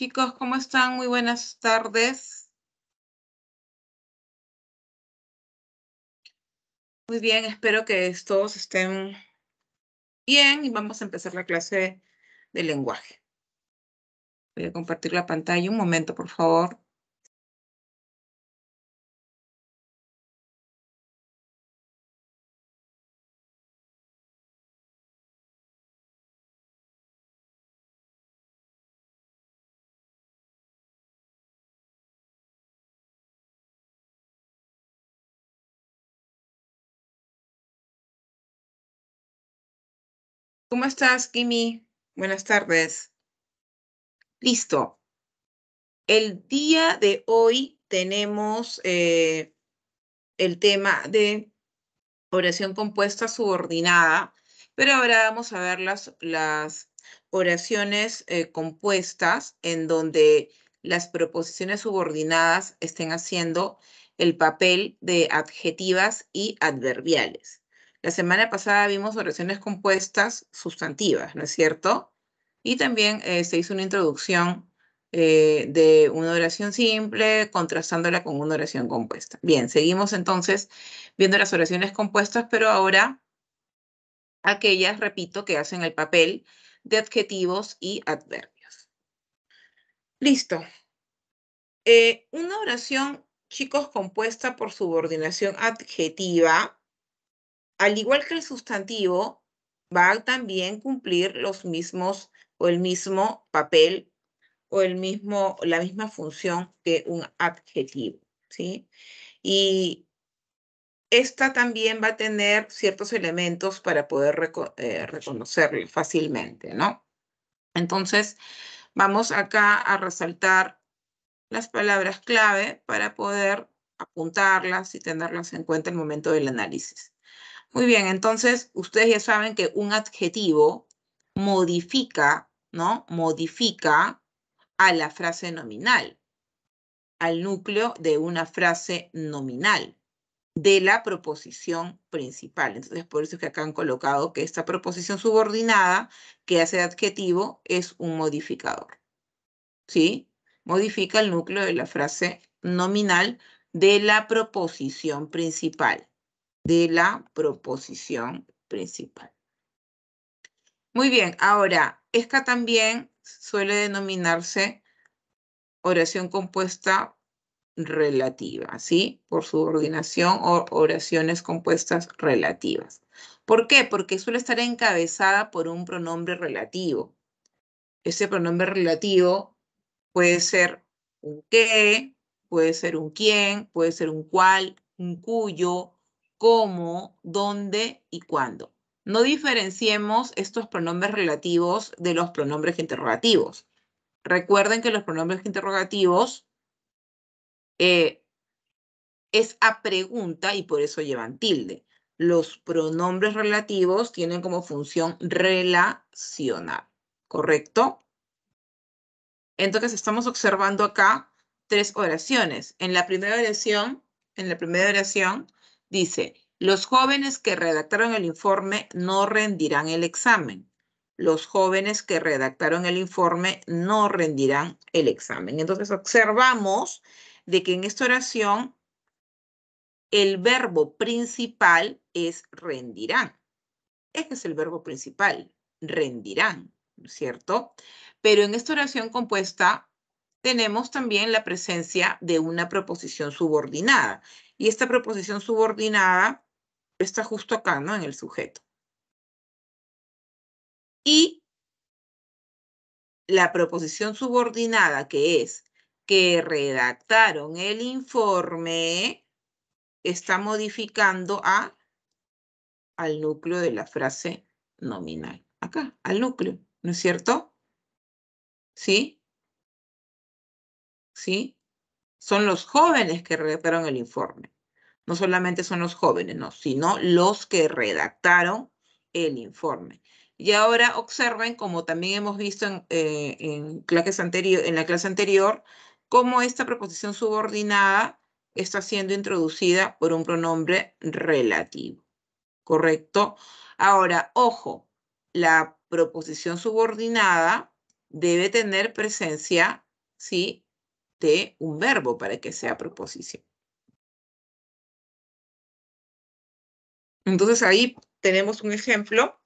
Chicos, ¿cómo están? Muy buenas tardes. Muy bien, espero que todos estén bien y vamos a empezar la clase de lenguaje. Voy a compartir la pantalla un momento, por favor. ¿Cómo estás, Kimi? Buenas tardes. Listo. El día de hoy tenemos eh, el tema de oración compuesta subordinada, pero ahora vamos a ver las, las oraciones eh, compuestas en donde las proposiciones subordinadas estén haciendo el papel de adjetivas y adverbiales. La semana pasada vimos oraciones compuestas sustantivas, ¿no es cierto? Y también eh, se hizo una introducción eh, de una oración simple, contrastándola con una oración compuesta. Bien, seguimos entonces viendo las oraciones compuestas, pero ahora aquellas, repito, que hacen el papel de adjetivos y adverbios. Listo. Eh, una oración, chicos, compuesta por subordinación adjetiva al igual que el sustantivo, va a también cumplir los mismos o el mismo papel o el mismo, la misma función que un adjetivo, ¿sí? Y esta también va a tener ciertos elementos para poder eh, reconocerlo fácilmente, ¿no? Entonces, vamos acá a resaltar las palabras clave para poder apuntarlas y tenerlas en cuenta en el momento del análisis. Muy bien, entonces ustedes ya saben que un adjetivo modifica, ¿no? Modifica a la frase nominal, al núcleo de una frase nominal de la proposición principal. Entonces, por eso es que acá han colocado que esta proposición subordinada que hace adjetivo es un modificador. ¿Sí? Modifica el núcleo de la frase nominal de la proposición principal de la proposición principal. Muy bien, ahora, esta también suele denominarse oración compuesta relativa, ¿sí? Por subordinación o oraciones compuestas relativas. ¿Por qué? Porque suele estar encabezada por un pronombre relativo. Ese pronombre relativo puede ser un qué, puede ser un quién, puede ser un cuál, un cuyo, cómo, dónde y cuándo. No diferenciemos estos pronombres relativos de los pronombres interrogativos. Recuerden que los pronombres interrogativos eh, es a pregunta y por eso llevan tilde. Los pronombres relativos tienen como función relacional, ¿correcto? Entonces estamos observando acá tres oraciones. En la primera oración, en la primera oración, Dice, los jóvenes que redactaron el informe no rendirán el examen. Los jóvenes que redactaron el informe no rendirán el examen. Entonces observamos de que en esta oración el verbo principal es rendirán. Este es el verbo principal, rendirán, ¿cierto? Pero en esta oración compuesta tenemos también la presencia de una proposición subordinada. Y esta proposición subordinada está justo acá, ¿no? En el sujeto. Y la proposición subordinada que es que redactaron el informe está modificando a al núcleo de la frase nominal. Acá, al núcleo, ¿no es cierto? ¿Sí? ¿sí? Son los jóvenes que redactaron el informe. No solamente son los jóvenes, no, sino los que redactaron el informe. Y ahora observen, como también hemos visto en, eh, en la clase anterior, cómo esta proposición subordinada está siendo introducida por un pronombre relativo. ¿Correcto? Ahora, ojo, la proposición subordinada debe tener presencia, ¿sí? de un verbo para que sea proposición. Entonces ahí tenemos un ejemplo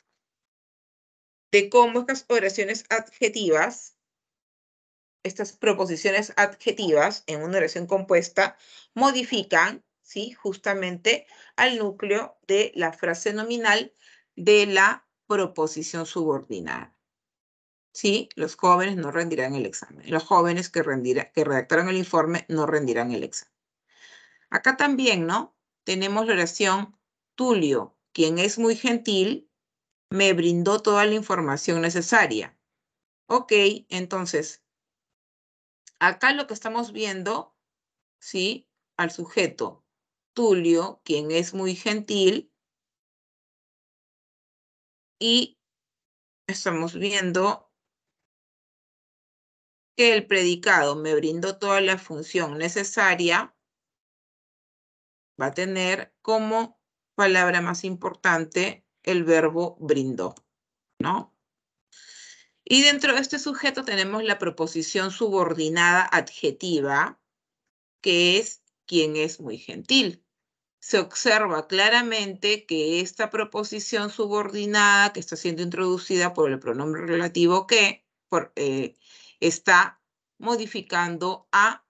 de cómo estas oraciones adjetivas, estas proposiciones adjetivas en una oración compuesta, modifican ¿sí? justamente al núcleo de la frase nominal de la proposición subordinada. Sí, los jóvenes no rendirán el examen. Los jóvenes que, que redactaron el informe no rendirán el examen. Acá también, ¿no? Tenemos la oración Tulio, quien es muy gentil, me brindó toda la información necesaria. Ok, entonces, acá lo que estamos viendo, ¿sí? Al sujeto, Tulio, quien es muy gentil, y estamos viendo que el predicado me brindó toda la función necesaria, va a tener como palabra más importante el verbo brindó, ¿no? Y dentro de este sujeto tenemos la proposición subordinada adjetiva, que es quien es muy gentil. Se observa claramente que esta proposición subordinada que está siendo introducida por el pronombre relativo que, por, eh, está modificando a,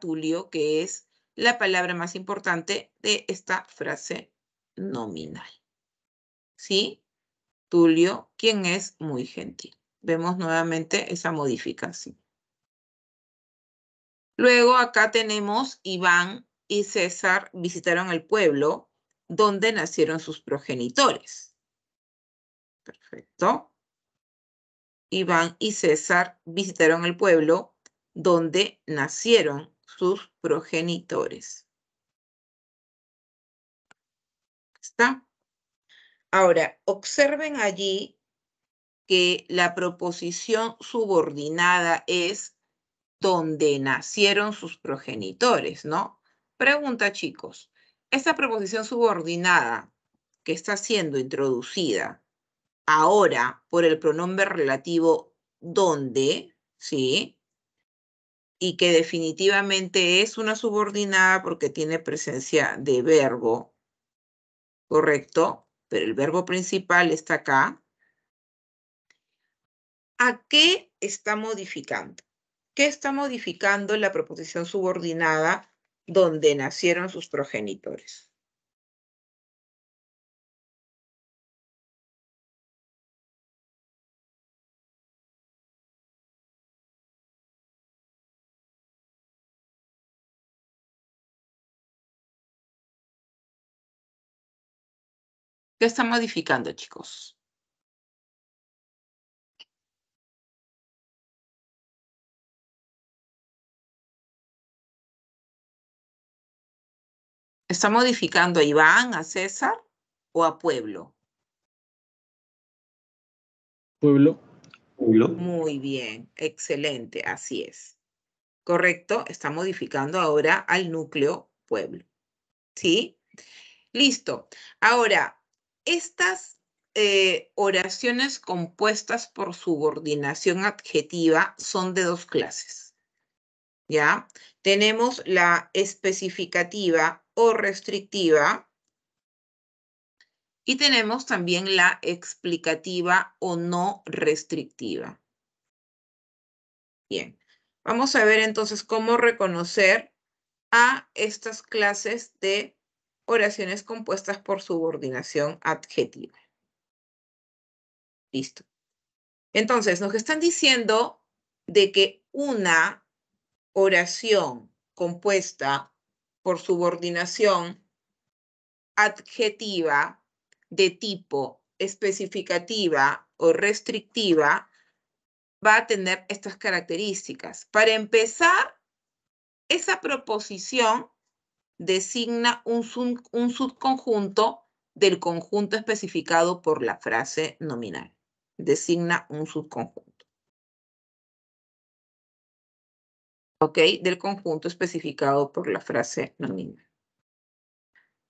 Tulio, que es la palabra más importante de esta frase nominal. ¿Sí? Tulio, quien es muy gentil. Vemos nuevamente esa modificación. Luego acá tenemos Iván y César visitaron el pueblo donde nacieron sus progenitores. Perfecto. Iván y César visitaron el pueblo donde nacieron sus progenitores. ¿Está? Ahora, observen allí que la proposición subordinada es donde nacieron sus progenitores, ¿no? Pregunta, chicos, esta proposición subordinada que está siendo introducida, ahora por el pronombre relativo donde, ¿sí? Y que definitivamente es una subordinada porque tiene presencia de verbo, ¿correcto? Pero el verbo principal está acá. ¿A qué está modificando? ¿Qué está modificando la proposición subordinada donde nacieron sus progenitores? ¿Qué está modificando, chicos? ¿Está modificando a Iván, a César o a Pueblo? Pueblo. Pueblo. Muy bien, excelente, así es. Correcto, está modificando ahora al núcleo Pueblo. ¿Sí? Listo. Ahora, estas eh, oraciones compuestas por subordinación adjetiva son de dos clases. ¿Ya? Tenemos la especificativa o restrictiva y tenemos también la explicativa o no restrictiva. Bien, vamos a ver entonces cómo reconocer a estas clases de oraciones compuestas por subordinación adjetiva. Listo. Entonces, nos están diciendo de que una oración compuesta por subordinación adjetiva de tipo especificativa o restrictiva va a tener estas características. Para empezar, esa proposición designa un, subconjunto del conjunto especificado por la frase nominal. Designa un subconjunto. ¿Ok? Del conjunto especificado por la frase nominal.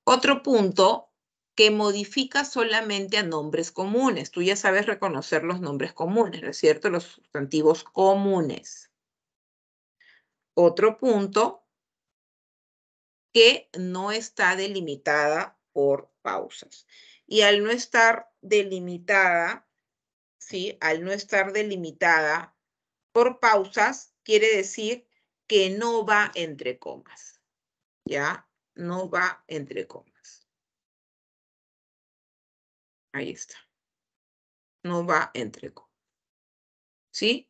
Otro punto que modifica solamente a nombres comunes. Tú ya sabes reconocer los nombres comunes, ¿no es cierto? Los sustantivos comunes. Otro punto que no está delimitada por pausas. Y al no estar delimitada, ¿sí? Al no estar delimitada por pausas, quiere decir que no va entre comas, ¿ya? No va entre comas. Ahí está. No va entre comas. ¿Sí?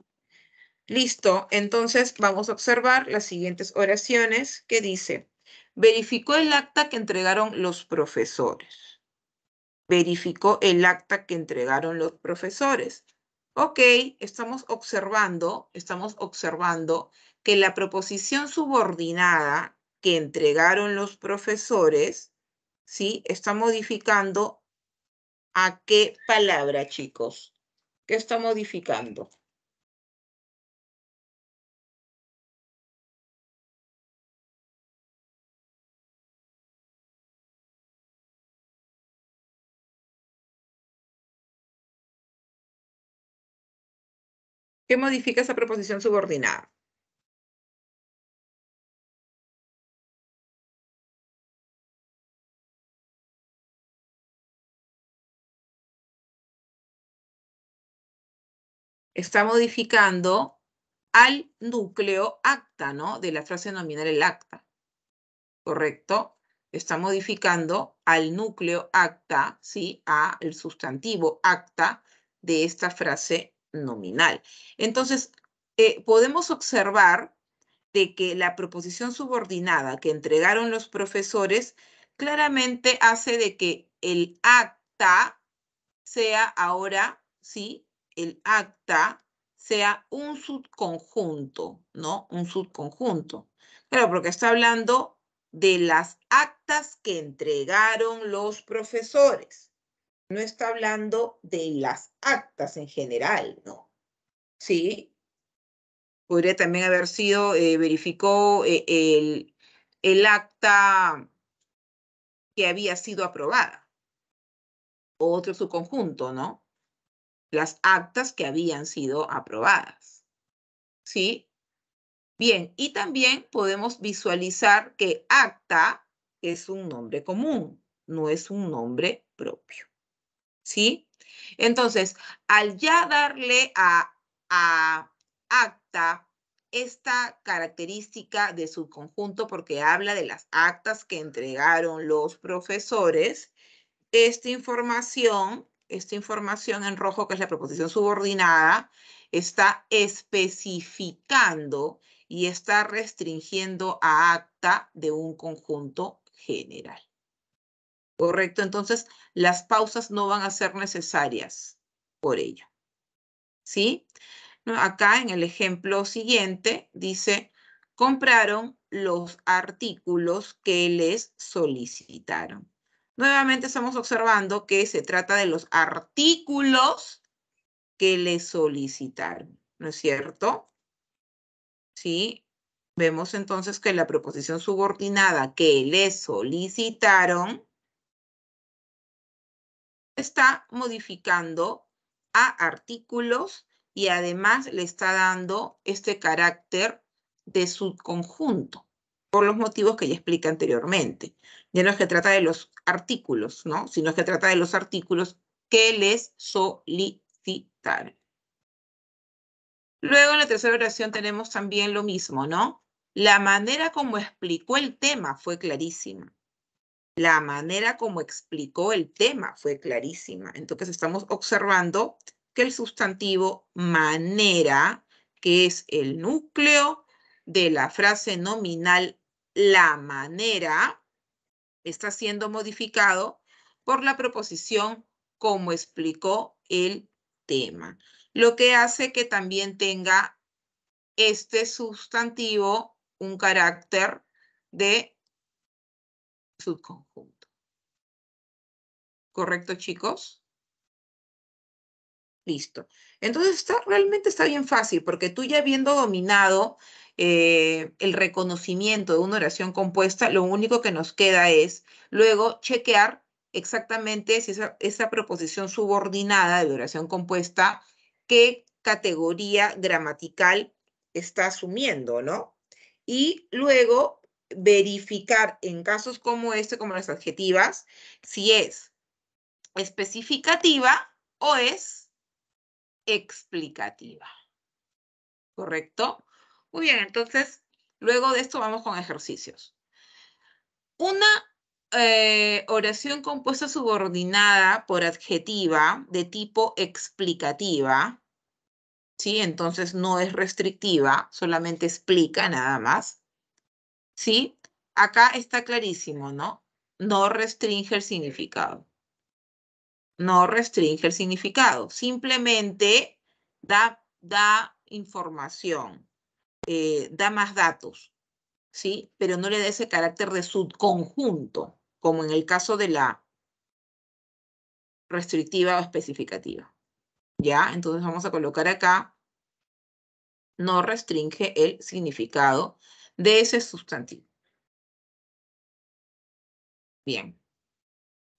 Listo. Entonces vamos a observar las siguientes oraciones que dice verificó el acta que entregaron los profesores. Verificó el acta que entregaron los profesores. Ok, estamos observando, estamos observando que la proposición subordinada que entregaron los profesores, ¿sí? Está modificando a qué palabra, chicos. ¿Qué está modificando? ¿Qué modifica esa proposición subordinada. Está modificando al núcleo acta, ¿no? De la frase nominal el acta. ¿Correcto? Está modificando al núcleo acta, ¿sí? A el sustantivo acta de esta frase nominal. Entonces, eh, podemos observar de que la proposición subordinada que entregaron los profesores claramente hace de que el acta sea ahora, sí, el acta sea un subconjunto, ¿no? Un subconjunto. Claro, porque está hablando de las actas que entregaron los profesores no está hablando de las actas en general, ¿no? Sí. Podría también haber sido, eh, verificó eh, el, el acta que había sido aprobada. Otro subconjunto, ¿no? Las actas que habían sido aprobadas. ¿Sí? Bien, y también podemos visualizar que acta es un nombre común, no es un nombre propio. ¿sí? Entonces, al ya darle a, a acta esta característica de subconjunto porque habla de las actas que entregaron los profesores. Esta información, esta información en rojo, que es la proposición subordinada, está especificando y está restringiendo a acta de un conjunto general. ¿correcto? Entonces, las pausas no van a ser necesarias por ella. ¿Sí? Acá en el ejemplo siguiente dice, compraron los artículos que les solicitaron. Nuevamente estamos observando que se trata de los artículos que les solicitaron, ¿no es cierto? ¿Sí? Vemos entonces que la proposición subordinada que les solicitaron está modificando a artículos y además le está dando este carácter de subconjunto por los motivos que ya expliqué anteriormente. Ya no es que trata de los artículos, ¿no? Sino es que trata de los artículos que les solicitaron. Luego en la tercera oración tenemos también lo mismo, ¿no? La manera como explicó el tema fue clarísima. La manera como explicó el tema fue clarísima. Entonces estamos observando que el sustantivo manera, que es el núcleo de la frase nominal la manera, está siendo modificado por la proposición como explicó el tema. Lo que hace que también tenga este sustantivo un carácter de subconjunto. ¿Correcto, chicos? Listo. Entonces, está, realmente está bien fácil, porque tú ya habiendo dominado eh, el reconocimiento de una oración compuesta, lo único que nos queda es luego chequear exactamente si esa, esa proposición subordinada de oración compuesta, qué categoría gramatical está asumiendo, ¿no? Y luego verificar en casos como este, como las adjetivas, si es especificativa o es explicativa. ¿Correcto? Muy bien, entonces, luego de esto vamos con ejercicios. Una eh, oración compuesta subordinada por adjetiva de tipo explicativa, ¿sí? Entonces no es restrictiva, solamente explica nada más. ¿sí? Acá está clarísimo, ¿no? No restringe el significado. No restringe el significado. Simplemente da, da información, eh, da más datos, ¿sí? Pero no le da ese carácter de subconjunto, como en el caso de la restrictiva o especificativa. ¿Ya? Entonces vamos a colocar acá, no restringe el significado de ese sustantivo. Bien.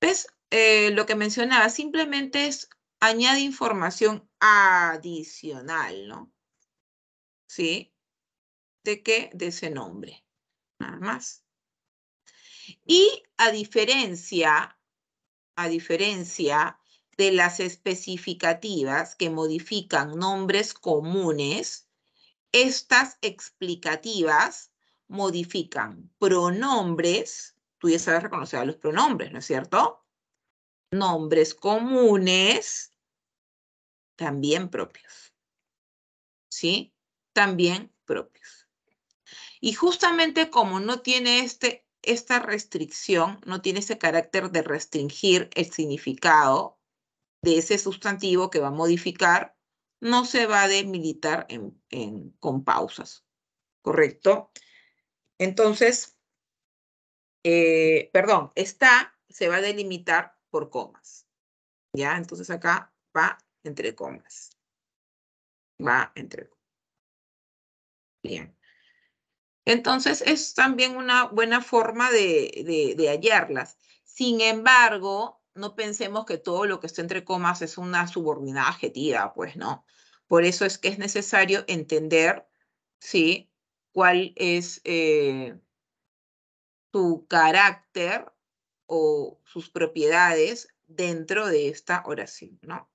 ¿Ves? Eh, lo que mencionaba, simplemente es añade información adicional, ¿no? ¿Sí? ¿De qué? De ese nombre. Nada más. Y a diferencia, a diferencia de las especificativas que modifican nombres comunes, estas explicativas modifican pronombres, tú ya sabes reconocer a los pronombres, ¿no es cierto? Nombres comunes, también propios. ¿Sí? También propios. Y justamente como no tiene este, esta restricción, no tiene ese carácter de restringir el significado de ese sustantivo que va a modificar, no se va a demilitar en, con pausas, ¿correcto? Entonces, eh, perdón, está se va a delimitar por comas, ¿ya? Entonces acá va entre comas, va entre comas. Bien. Entonces es también una buena forma de, de hallarlas. Sin embargo, no pensemos que todo lo que está entre comas es una subordinada adjetiva, pues no. Por eso es que es necesario entender, ¿sí? Cuál es su eh, carácter o sus propiedades dentro de esta oración, ¿no?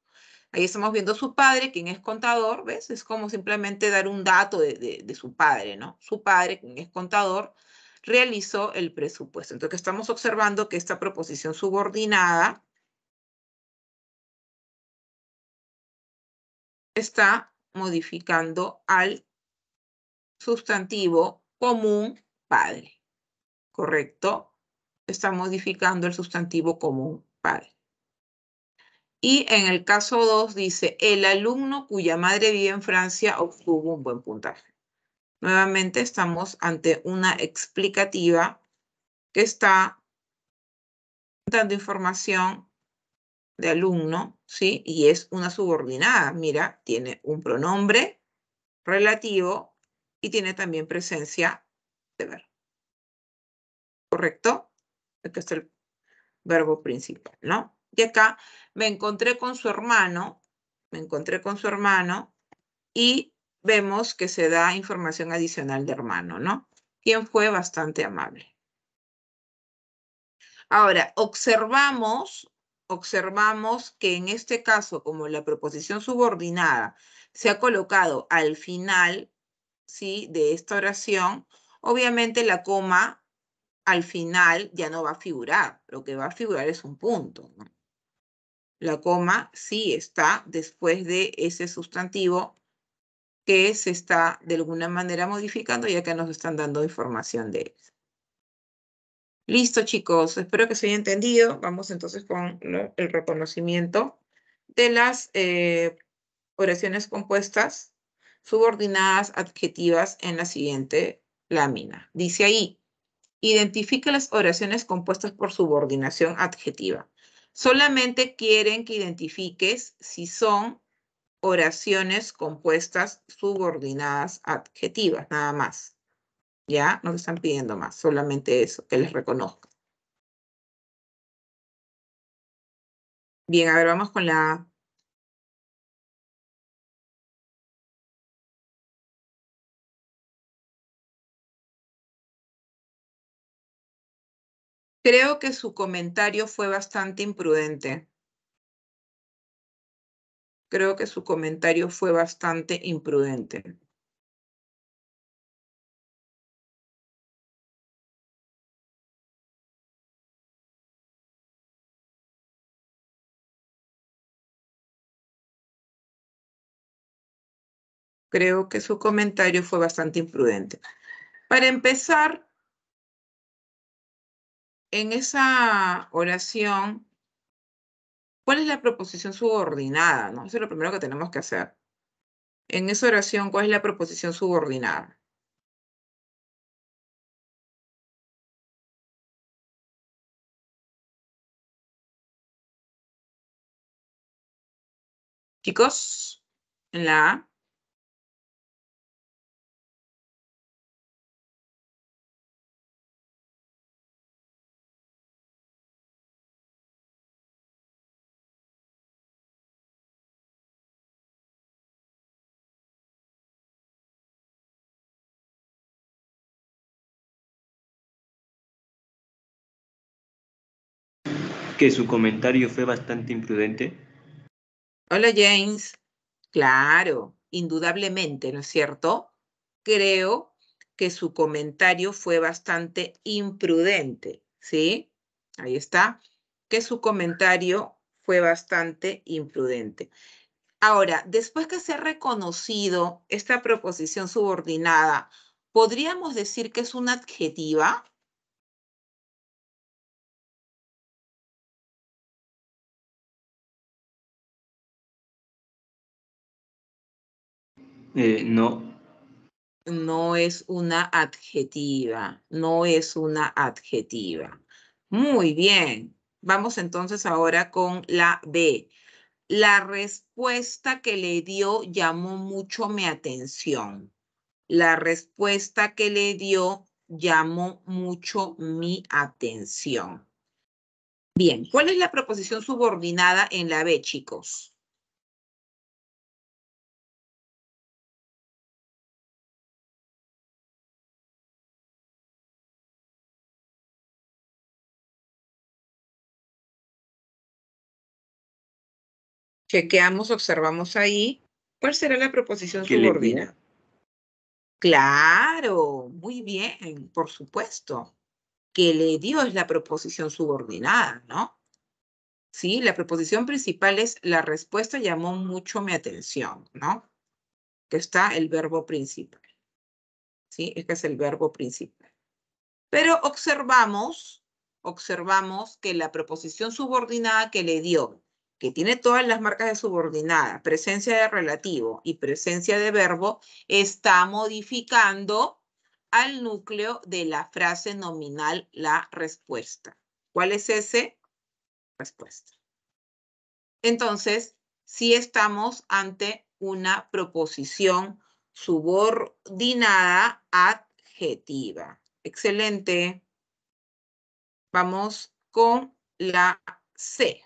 Ahí estamos viendo su padre, quien es contador, ¿ves? Es como simplemente dar un dato de, de su padre, ¿no? Su padre, quien es contador, realizó el presupuesto. Entonces estamos observando que esta proposición subordinada está modificando al sustantivo común padre, ¿correcto? Está modificando el sustantivo común padre. Y en el caso 2 dice, el alumno cuya madre vive en Francia obtuvo un buen puntaje. Nuevamente estamos ante una explicativa que está dando información de alumno, ¿sí? Y es una subordinada. Mira, tiene un pronombre relativo y tiene también presencia de verbo. ¿Correcto? Aquí está el verbo principal, ¿no? Y acá me encontré con su hermano, me encontré con su hermano y vemos que se da información adicional de hermano, ¿no? Quien fue bastante amable. Ahora, observamos, observamos que en este caso, como la proposición subordinada se ha colocado al final, ¿sí? De esta oración, obviamente la coma al final ya no va a figurar. Lo que va a figurar es un punto, ¿no? La coma sí está después de ese sustantivo que se está de alguna manera modificando ya que nos están dando información de eso. Listo, chicos. Espero que se haya entendido. Vamos entonces con el reconocimiento de las eh, oraciones compuestas subordinadas adjetivas en la siguiente lámina. Dice ahí, identifique las oraciones compuestas por subordinación adjetiva. Solamente quieren que identifiques si son oraciones compuestas subordinadas adjetivas, nada más. Ya, no te están pidiendo más, solamente eso, que les reconozca. Bien, a ver, vamos con la... Creo que su comentario fue bastante imprudente. Creo que su comentario fue bastante imprudente. Creo que su comentario fue bastante imprudente. Para empezar, en esa oración ¿Cuál es la proposición subordinada? Eso es lo primero que tenemos que hacer. En esa oración, ¿cuál es la proposición subordinada? Chicos, en la A. que su comentario fue bastante imprudente? Hola James, claro, indudablemente, ¿no es cierto? Creo que su comentario fue bastante imprudente, ¿sí? Ahí está, que su comentario fue bastante imprudente. Ahora, después que se ha reconocido esta proposición subordinada, ¿podríamos decir que es una adjetiva? Eh, no. No es una adjetiva, no es una adjetiva. Muy bien. Vamos entonces ahora con la B. La respuesta que le dio llamó mucho mi atención. La respuesta que le dio llamó mucho mi atención. Bien, ¿cuál es la proposición subordinada en la B, chicos? chequeamos, observamos ahí, ¿cuál será la proposición subordinada? Claro, muy bien, por supuesto. Que le dio es la proposición subordinada, ¿no? Sí, la proposición principal es la respuesta llamó mucho mi atención, ¿no? Que está el verbo principal. Sí, que este es el verbo principal. Pero observamos, observamos que la proposición subordinada que le dio que tiene todas las marcas de subordinada, presencia de relativo y presencia de verbo, está modificando al núcleo de la frase nominal la respuesta. ¿Cuál es ese? Respuesta. Entonces, si estamos ante una proposición subordinada adjetiva. Excelente. Vamos con la C.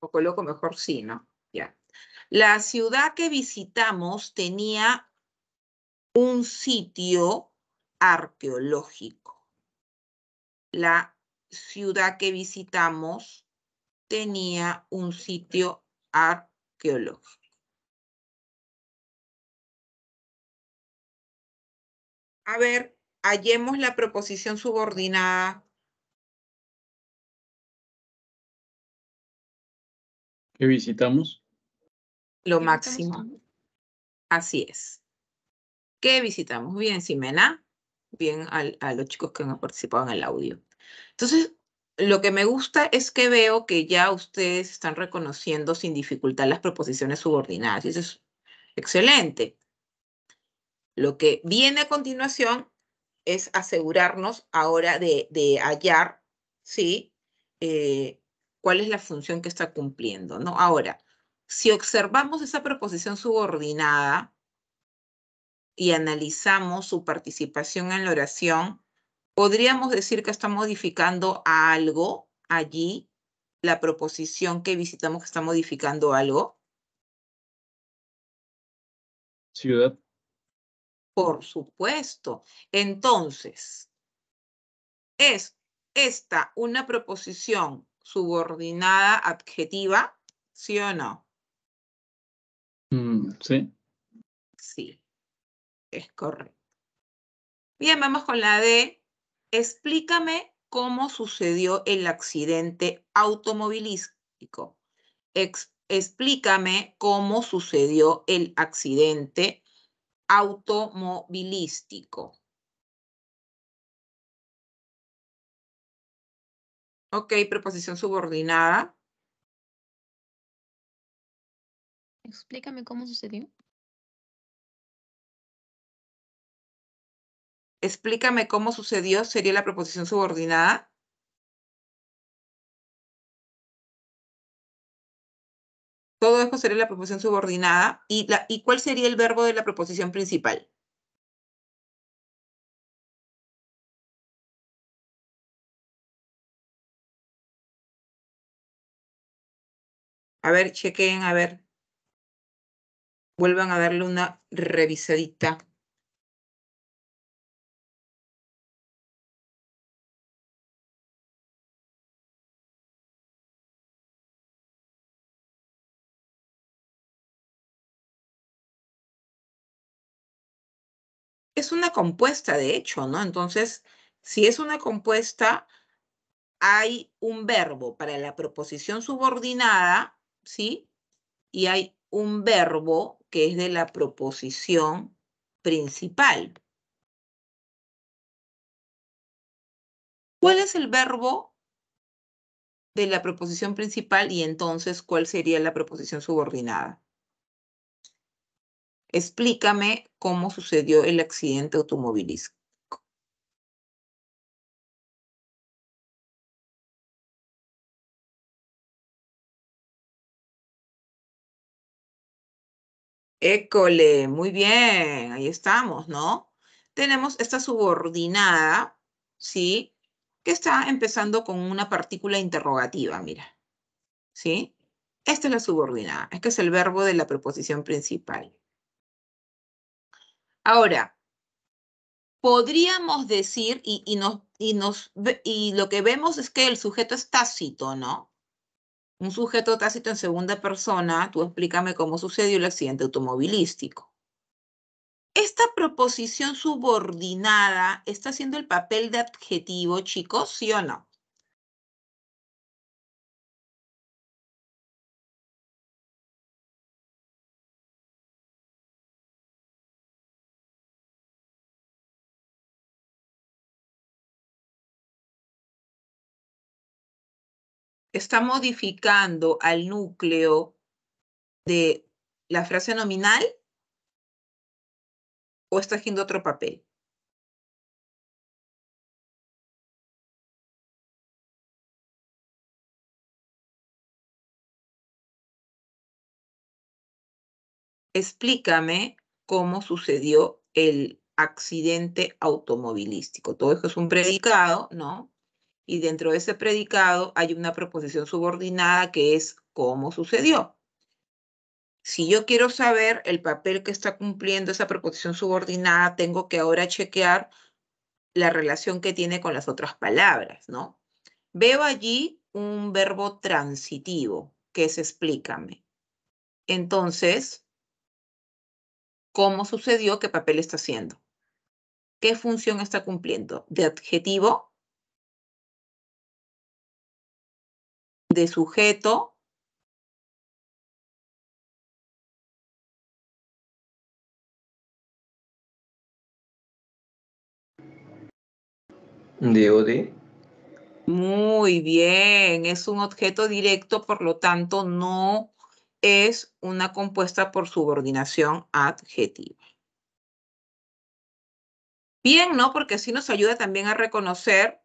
O coloco mejor sí, ¿no? Ya. La ciudad que visitamos tenía un sitio arqueológico. La ciudad que visitamos tenía un sitio arqueológico. A ver, hallemos la proposición subordinada ¿Qué visitamos. Lo máximo. Así es. ¿Qué visitamos? Bien, Simena, bien a los chicos que han participado en el audio. Entonces, lo que me gusta es que veo que ya ustedes están reconociendo sin dificultad las proposiciones subordinadas. Eso es excelente. Lo que viene a continuación es asegurarnos ahora de, de hallar, ¿sí? Eh, cuál es la función que está cumpliendo, ¿no? Ahora, si observamos esa proposición subordinada y analizamos su participación en la oración, podríamos decir que está modificando algo allí, la proposición que visitamos que está modificando algo. Ciudad. Por supuesto. Entonces, es esta una proposición subordinada adjetiva, ¿sí o no? Mm, sí. Sí, es correcto. Bien, vamos con la D. Explícame cómo sucedió el accidente automovilístico. explícame cómo sucedió el accidente automovilístico. Ok, preposición subordinada. Explícame cómo sucedió. Explícame cómo sucedió sería la preposición subordinada. Todo esto sería la preposición subordinada. ¿Y, la, y cuál sería el verbo de la preposición principal? A ver, chequen, a ver. Vuelvan a darle una revisadita. es una compuesta, de hecho, ¿no? Entonces, si es una compuesta, hay un verbo para la proposición subordinada ¿sí? Y hay un verbo que es de la proposición principal. ¿Cuál es el verbo de la proposición principal y entonces cuál sería la proposición subordinada? Explícame cómo sucedió el accidente automovilístico. École, muy bien, ahí estamos, ¿no? Tenemos esta subordinada, ¿sí? Que está empezando con una partícula interrogativa, mira. ¿Sí? Esta es la subordinada, es que es el verbo de la preposición principal. Ahora, podríamos decir, y, y, nos, y lo que vemos es que el sujeto es tácito, ¿no? un sujeto tácito en segunda persona, tú explícame cómo sucedió el accidente automovilístico. Esta proposición subordinada está haciendo el papel de adjetivo, chicos, ¿sí o no? está modificando al núcleo de la frase nominal o está haciendo otro papel. Explícame cómo sucedió el accidente automovilístico. Todo esto es un predicado, ¿no? y dentro de ese predicado hay una proposición subordinada que es cómo sucedió. Si yo quiero saber el papel que está cumpliendo esa proposición subordinada, tengo que ahora chequear la relación que tiene con las otras palabras, ¿no? Veo allí un verbo transitivo, que es explícame. Entonces, ¿cómo sucedió? ¿Qué papel está haciendo? ¿Qué función está cumpliendo? ¿De adjetivo? de sujeto de o de muy bien, es un objeto directo, por lo tanto no es una compuesta por subordinación adjetiva. Bien, ¿no? Porque así nos ayuda también a reconocer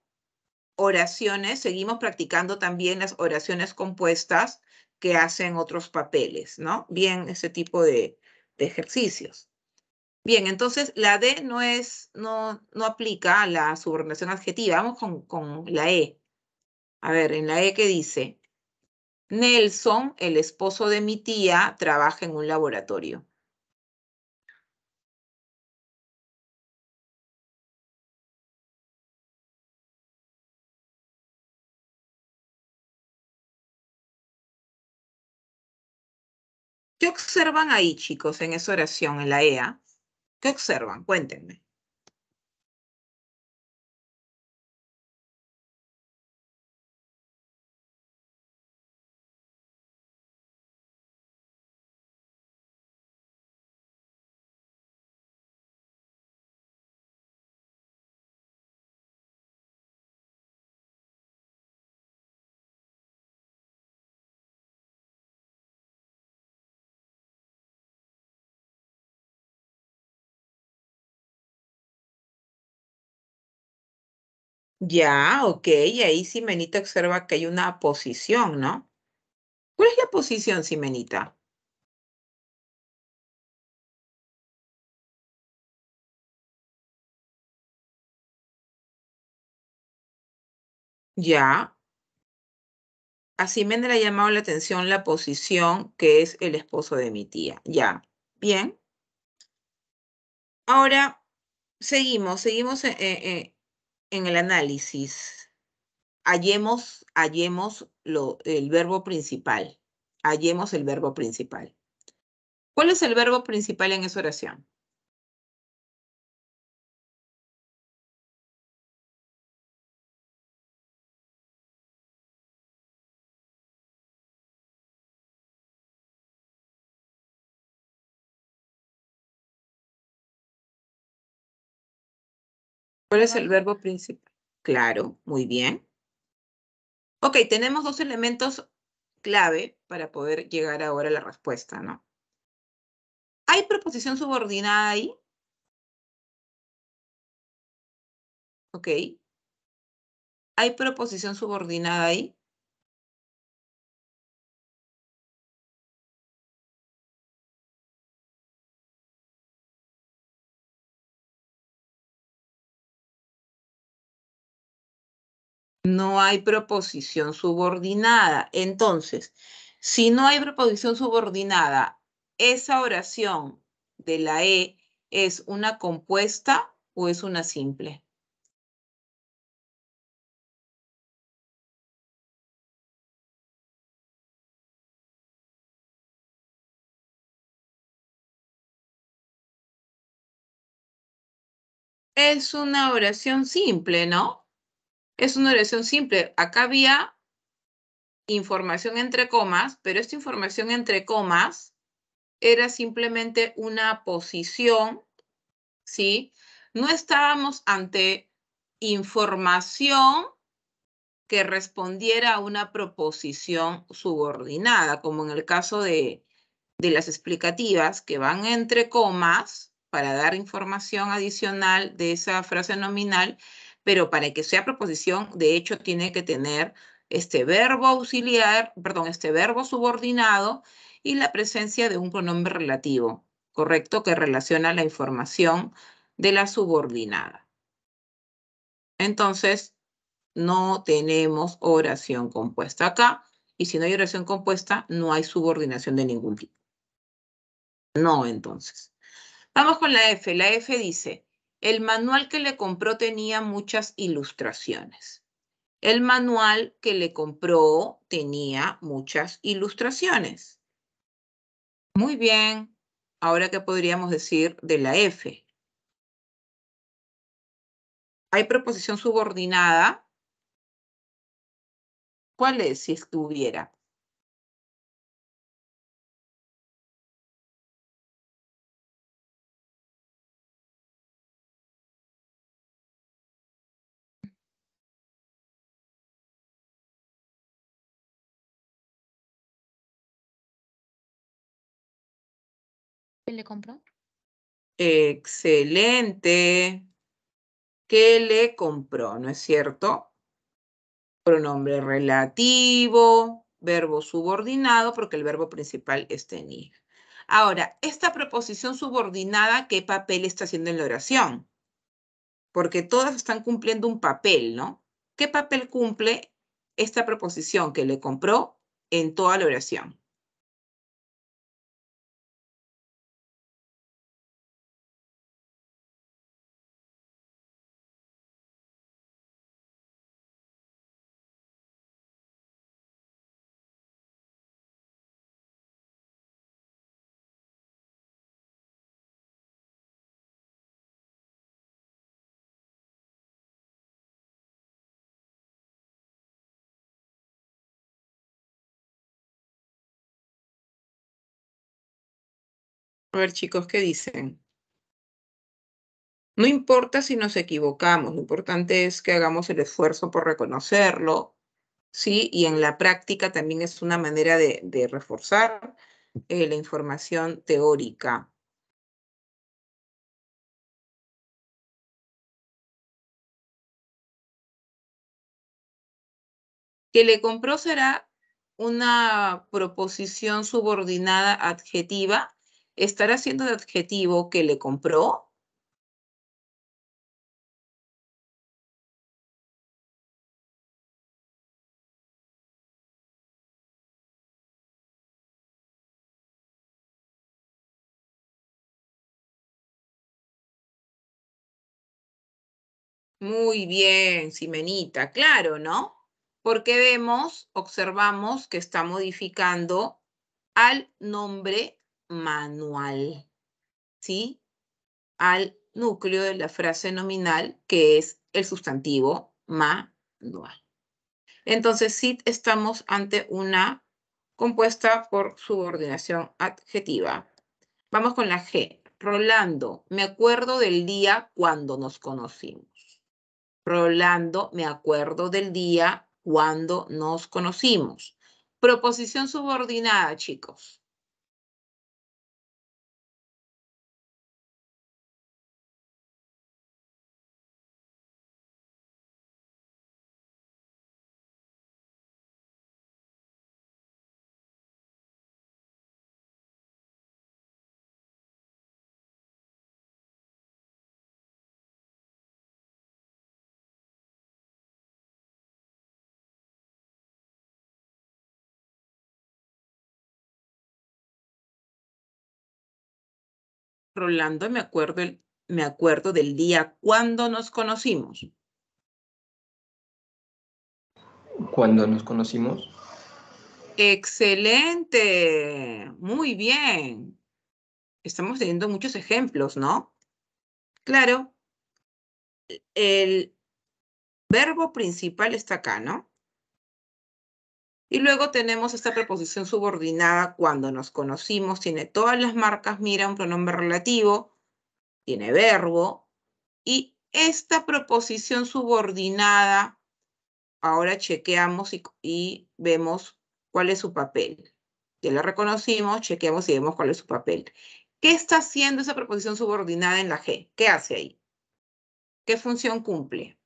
oraciones, seguimos practicando también las oraciones compuestas que hacen otros papeles, ¿no? Bien, ese tipo de, ejercicios. Bien, entonces la D no es, no, no aplica a la subordinación adjetiva. Vamos con, con la E. A ver, en la E que dice, Nelson, el esposo de mi tía, trabaja en un laboratorio. ¿Qué observan ahí, chicos, en esa oración, en la EA? ¿Qué observan? Cuéntenme. Ya, ok, y ahí Simenita observa que hay una posición, ¿no? ¿Cuál es la posición, Simenita? Ya. A Simenita le ha llamado la atención la posición que es el esposo de mi tía. Ya, bien. Ahora, seguimos, seguimos en... Eh, eh, en el análisis hallemos, hallemos lo, el verbo principal. Hallemos el verbo principal. ¿Cuál es el verbo principal en esa oración? es el verbo principal. Claro, muy bien. Ok, tenemos dos elementos clave para poder llegar ahora a la respuesta, ¿no? ¿Hay proposición subordinada ahí? Ok. ¿Hay proposición subordinada ahí? no hay proposición subordinada. Entonces, si no hay proposición subordinada, esa oración de la E es una compuesta o es una simple. Es una oración simple, ¿no? es una oración simple. Acá había información entre comas, pero esta información entre comas era simplemente una posición, ¿sí? No estábamos ante información que respondiera a una proposición subordinada, como en el caso de, de las explicativas que van entre comas para dar información adicional de esa frase nominal pero para que sea proposición, de hecho, tiene que tener este verbo auxiliar, perdón, este verbo subordinado y la presencia de un pronombre relativo, ¿correcto? Que relaciona la información de la subordinada. Entonces, no tenemos oración compuesta acá. Y si no hay oración compuesta, no hay subordinación de ningún tipo. No, entonces. Vamos con la F. La F dice, el manual que le compró tenía muchas ilustraciones. El manual que le compró tenía muchas ilustraciones. Muy bien. Ahora, ¿qué podríamos decir de la F? Hay proposición subordinada. ¿Cuál es si estuviera? le compró? Excelente. ¿Qué le compró? ¿No es cierto? Pronombre relativo, verbo subordinado, porque el verbo principal es tenir. Ahora, esta proposición subordinada, ¿qué papel está haciendo en la oración? Porque todas están cumpliendo un papel, ¿no? ¿Qué papel cumple esta proposición que le compró en toda la oración? A ver, chicos, ¿qué dicen? No importa si nos equivocamos, lo importante es que hagamos el esfuerzo por reconocerlo, ¿sí? Y en la práctica también es una manera de, reforzar eh, la información teórica. que le compró será una proposición subordinada adjetiva estará siendo de adjetivo que le compró. Muy bien, Simenita, claro, ¿no? Porque vemos, observamos que está modificando al nombre manual, ¿sí? Al núcleo de la frase nominal, que es el sustantivo manual. Entonces, sí estamos ante una compuesta por subordinación adjetiva. Vamos con la G. Rolando, me acuerdo del día cuando nos conocimos. Rolando, me acuerdo del día cuando nos conocimos. Proposición subordinada, chicos. Rolando, me acuerdo, el, me acuerdo del día cuando nos conocimos. ¿Cuándo nos conocimos? Excelente, muy bien. Estamos teniendo muchos ejemplos, ¿no? Claro, el verbo principal está acá, ¿no? Y luego tenemos esta preposición subordinada cuando nos conocimos, tiene todas las marcas, mira un pronombre relativo, tiene verbo. Y esta preposición subordinada, ahora chequeamos y, vemos cuál es su papel. Ya la reconocimos, chequeamos y vemos cuál es su papel. ¿Qué está haciendo esa proposición subordinada en la G? ¿Qué hace ahí? ¿Qué función cumple?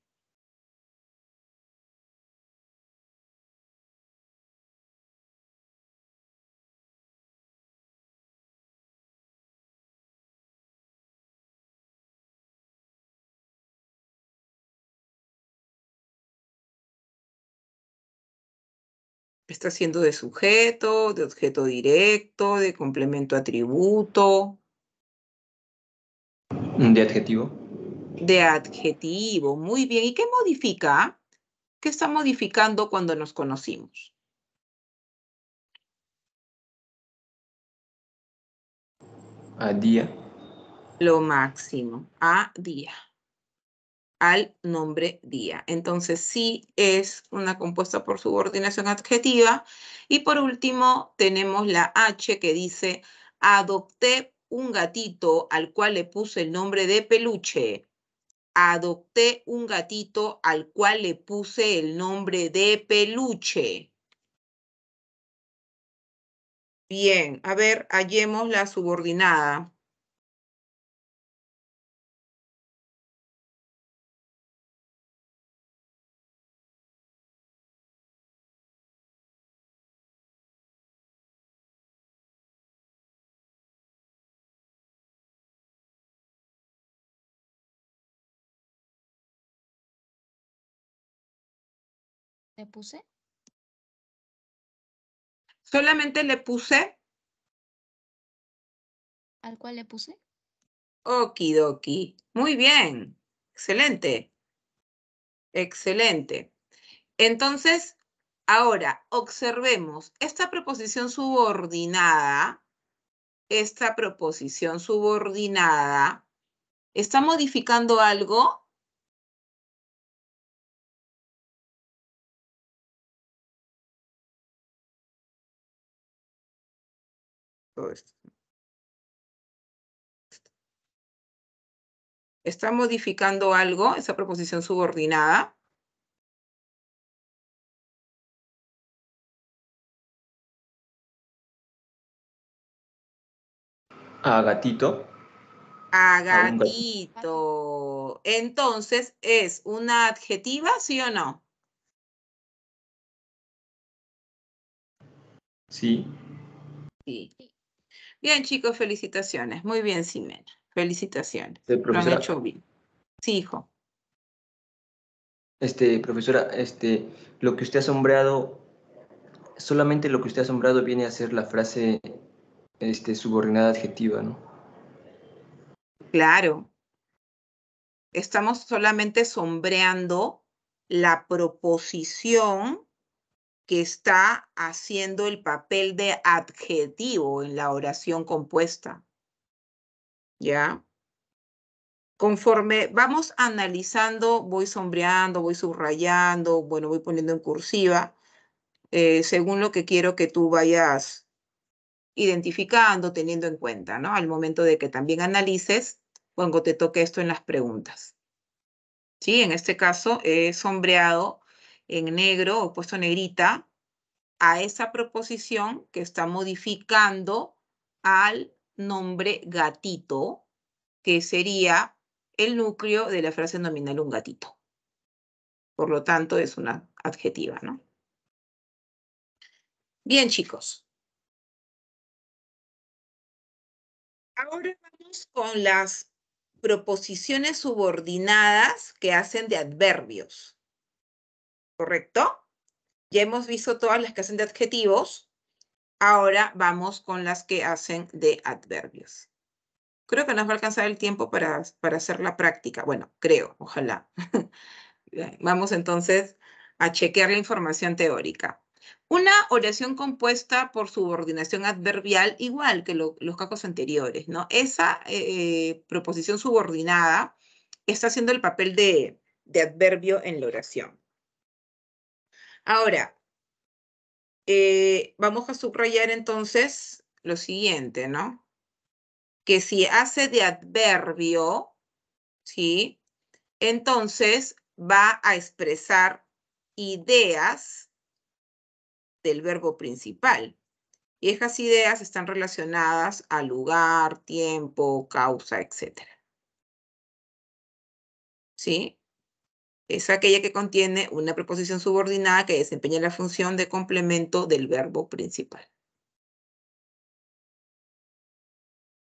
está siendo de sujeto, de objeto directo, de complemento atributo. De adjetivo. De adjetivo, muy bien. ¿Y qué modifica? ¿Qué está modificando cuando nos conocimos? A día. Lo máximo, a día al nombre día. Entonces sí es una compuesta por subordinación adjetiva. Y por último tenemos la H que dice adopté un gatito al cual le puse el nombre de peluche. Adopté un gatito al cual le puse el nombre de peluche. Bien, a ver, hallemos la subordinada. le puse? Solamente le puse. ¿Al cual le puse? Okidoki. Muy bien. Excelente. Excelente. Entonces, ahora observemos esta proposición subordinada. Esta proposición subordinada. ¿Está modificando algo? Está modificando algo esa proposición subordinada. A gatito. A gatito. Entonces, ¿es una adjetiva, sí o no? Sí. Bien, chicos, felicitaciones. Muy bien, Simen. Felicitaciones. Sí, eh, Lo han hecho bien. Sí, hijo. Este, profesora, este, lo que usted ha asombrado, solamente lo que usted ha asombrado viene a ser la frase este, subordinada adjetiva, ¿no? Claro. Estamos solamente sombreando la proposición que está haciendo el papel de adjetivo en la oración compuesta. ¿Ya? Conforme vamos analizando, voy sombreando, voy subrayando, bueno, voy poniendo en cursiva, eh, según lo que quiero que tú vayas identificando, teniendo en cuenta, ¿no? Al momento de que también analices, cuando te toque esto en las preguntas. Sí, en este caso he sombreado en negro o puesto negrita a esa proposición que está modificando al nombre gatito, que sería el núcleo de la frase nominal un gatito. Por lo tanto, es una adjetiva, ¿no? Bien, chicos. Ahora vamos con las proposiciones subordinadas que hacen de adverbios. ¿correcto? Ya hemos visto todas las que hacen de adjetivos. Ahora vamos con las que hacen de adverbios. Creo que nos va a alcanzar el tiempo para, hacer la práctica. Bueno, creo, ojalá. vamos entonces a chequear la información teórica. Una oración compuesta por subordinación adverbial, igual que los casos anteriores, ¿no? Esa eh, proposición subordinada está haciendo el papel de, de adverbio en la oración. Ahora, eh, vamos a subrayar entonces lo siguiente, ¿no? Que si hace de adverbio, ¿sí? Entonces va a expresar ideas del verbo principal. Y esas ideas están relacionadas a lugar, tiempo, causa, etc. ¿Sí? es aquella que contiene una preposición subordinada que desempeña la función de complemento del verbo principal.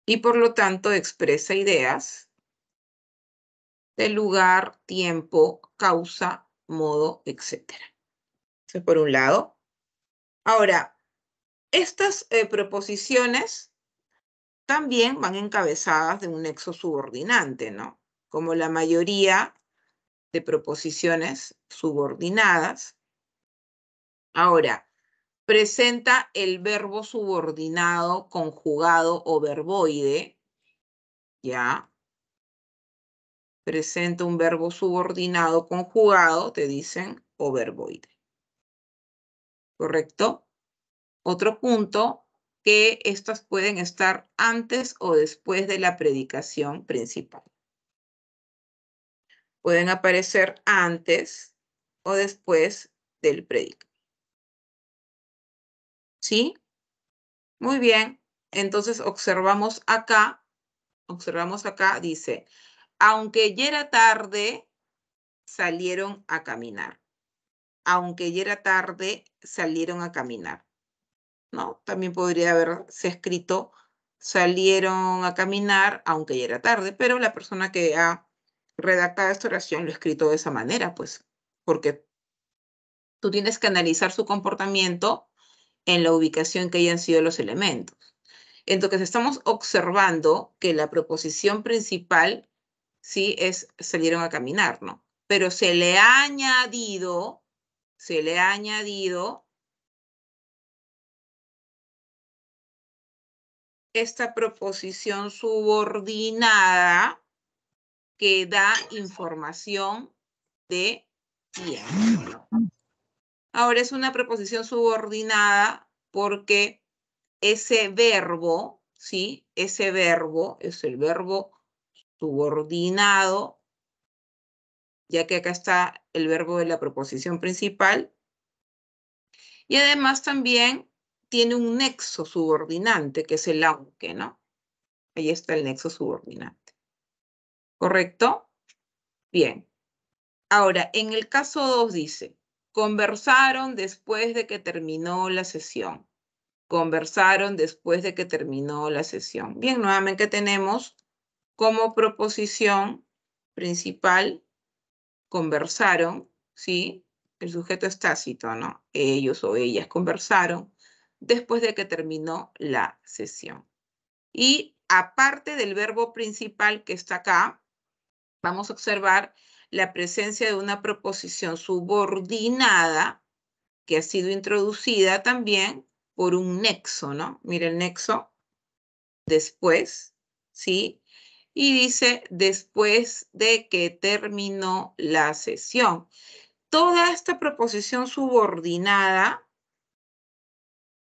Y por lo tanto expresa ideas de lugar, tiempo, causa, modo, etc. Eso por un lado. Ahora, estas eh, proposiciones también van encabezadas de un nexo subordinante, ¿no? Como la mayoría de proposiciones subordinadas. Ahora, presenta el verbo subordinado, conjugado o verboide, ¿ya? Presenta un verbo subordinado, conjugado, te dicen, o verboide. ¿Correcto? Otro punto, que estas pueden estar antes o después de la predicación principal pueden aparecer antes o después del predicado. ¿Sí? Muy bien. Entonces observamos acá, observamos acá, dice, aunque ya era tarde, salieron a caminar. Aunque ya era tarde, salieron a caminar. ¿No? También podría haberse escrito, salieron a caminar, aunque ya era tarde, pero la persona que ha redactada esta oración, lo he escrito de esa manera, pues, porque tú tienes que analizar su comportamiento en la ubicación que hayan sido los elementos. Entonces, estamos observando que la proposición principal, sí, es salieron a caminar, ¿no? Pero se le ha añadido, se le ha añadido esta proposición subordinada que da información de tiempo. Ahora es una preposición subordinada porque ese verbo, ¿sí? Ese verbo es el verbo subordinado, ya que acá está el verbo de la preposición principal. Y además también tiene un nexo subordinante, que es el aunque, ¿no? Ahí está el nexo subordinante. ¿correcto? Bien. Ahora, en el caso 2 dice, conversaron después de que terminó la sesión. Conversaron después de que terminó la sesión. Bien, nuevamente tenemos como proposición principal, conversaron, ¿sí? El sujeto es tácito, ¿no? Ellos o ellas conversaron después de que terminó la sesión. Y aparte del verbo principal que está acá, vamos a observar la presencia de una proposición subordinada que ha sido introducida también por un nexo, ¿no? Mira el nexo después, ¿sí? Y dice después de que terminó la sesión. Toda esta proposición subordinada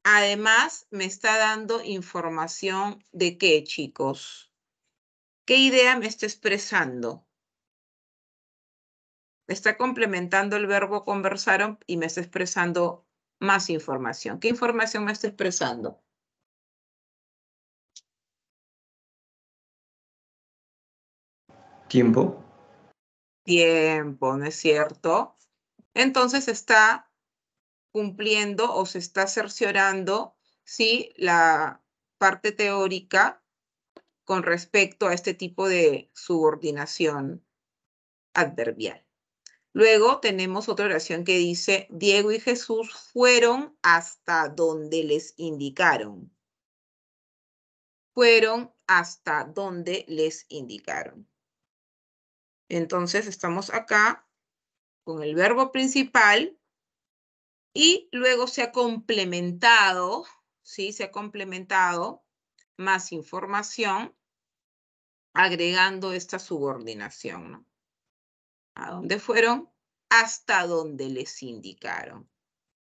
además me está dando información de qué, chicos? ¿Qué idea me está expresando? Está complementando el verbo conversaron y me está expresando más información. ¿Qué información me está expresando? Tiempo. Tiempo, ¿no es cierto? Entonces está cumpliendo o se está cerciorando si la parte teórica con respecto a este tipo de subordinación adverbial. Luego tenemos otra oración que dice, Diego y Jesús fueron hasta donde les indicaron. Fueron hasta donde les indicaron. Entonces estamos acá con el verbo principal y luego se ha complementado, ¿sí? Se ha complementado más información agregando esta subordinación, ¿A dónde fueron? Hasta donde les indicaron.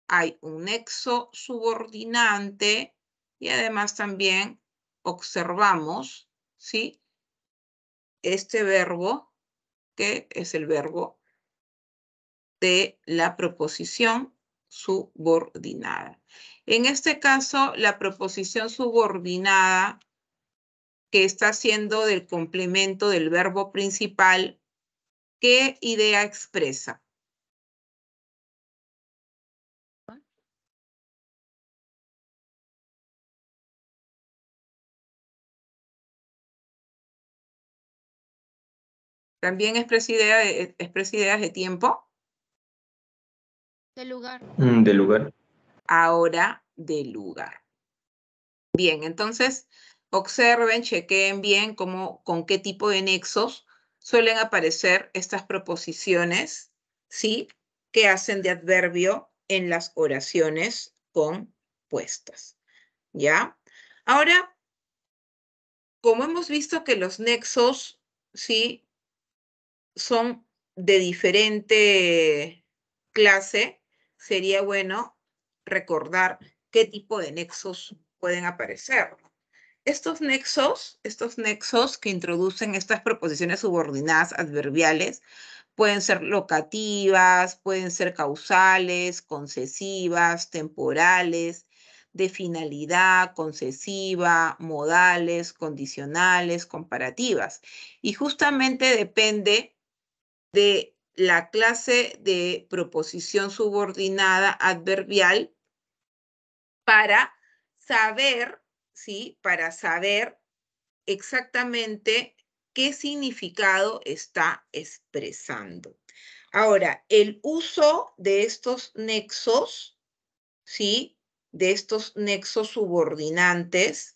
Hay un nexo subordinante y además también observamos, ¿sí? Este verbo, que es el verbo de la proposición subordinada. En este caso, la proposición subordinada que está siendo del complemento del verbo principal, ¿qué idea expresa? ¿También expresa idea expresa ideas de tiempo? De lugar. Mm, de lugar ahora de lugar. Bien, entonces observen, chequeen bien cómo, con qué tipo de nexos suelen aparecer estas proposiciones, ¿sí? Que hacen de adverbio en las oraciones compuestas, ¿ya? Ahora, como hemos visto que los nexos, ¿sí? Son de diferente clase, sería bueno recordar qué tipo de nexos pueden aparecer. Estos nexos, estos nexos que introducen estas proposiciones subordinadas adverbiales, pueden ser locativas, pueden ser causales, concesivas, temporales, de finalidad, concesiva, modales, condicionales, comparativas. Y justamente depende de la clase de proposición subordinada adverbial para saber, ¿sí? Para saber exactamente qué significado está expresando. Ahora, el uso de estos nexos, ¿sí? De estos nexos subordinantes,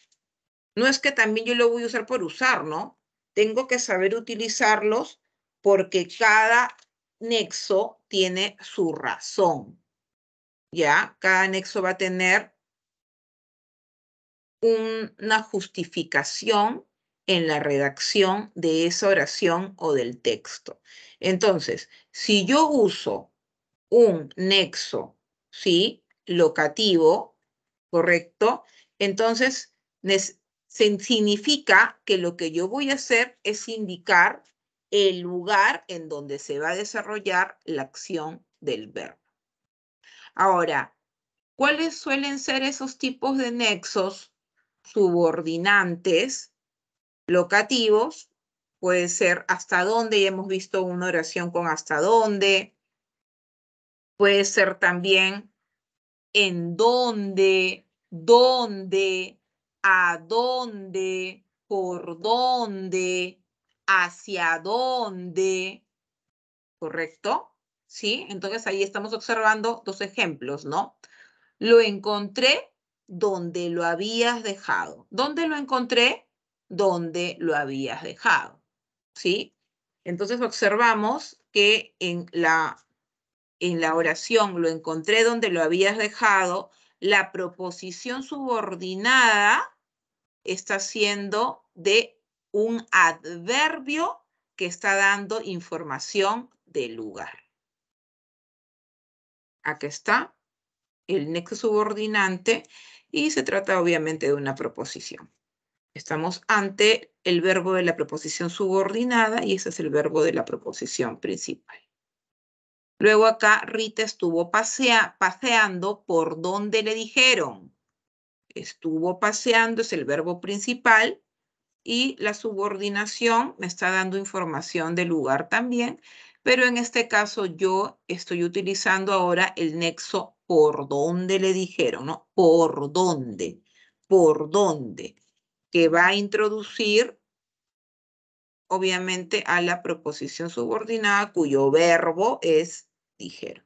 no es que también yo lo voy a usar por usar, ¿no? Tengo que saber utilizarlos porque cada nexo tiene su razón, ¿ya? Cada nexo va a tener una justificación en la redacción de esa oración o del texto. Entonces, si yo uso un nexo, ¿sí? Locativo, ¿correcto? Entonces, significa que lo que yo voy a hacer es indicar el lugar en donde se va a desarrollar la acción del verbo. Ahora, ¿cuáles suelen ser esos tipos de nexos subordinantes locativos, puede ser hasta dónde, ya hemos visto una oración con hasta dónde, puede ser también en dónde, dónde, a dónde, por dónde, hacia dónde, ¿correcto? ¿Sí? Entonces ahí estamos observando dos ejemplos, ¿no? Lo encontré donde lo habías dejado. ¿Dónde lo encontré? Donde lo habías dejado. ¿Sí? Entonces observamos que en la, en la oración lo encontré donde lo habías dejado, la proposición subordinada está siendo de un adverbio que está dando información del lugar. Aquí está el nexo subordinante y se trata obviamente de una proposición. Estamos ante el verbo de la proposición subordinada y ese es el verbo de la proposición principal. Luego acá Rita estuvo paseando por donde le dijeron. Estuvo paseando es el verbo principal y la subordinación me está dando información del lugar también, pero en este caso yo estoy utilizando ahora el nexo por dónde le dijeron, ¿no? Por dónde, por dónde, que va a introducir obviamente a la proposición subordinada cuyo verbo es dijeron.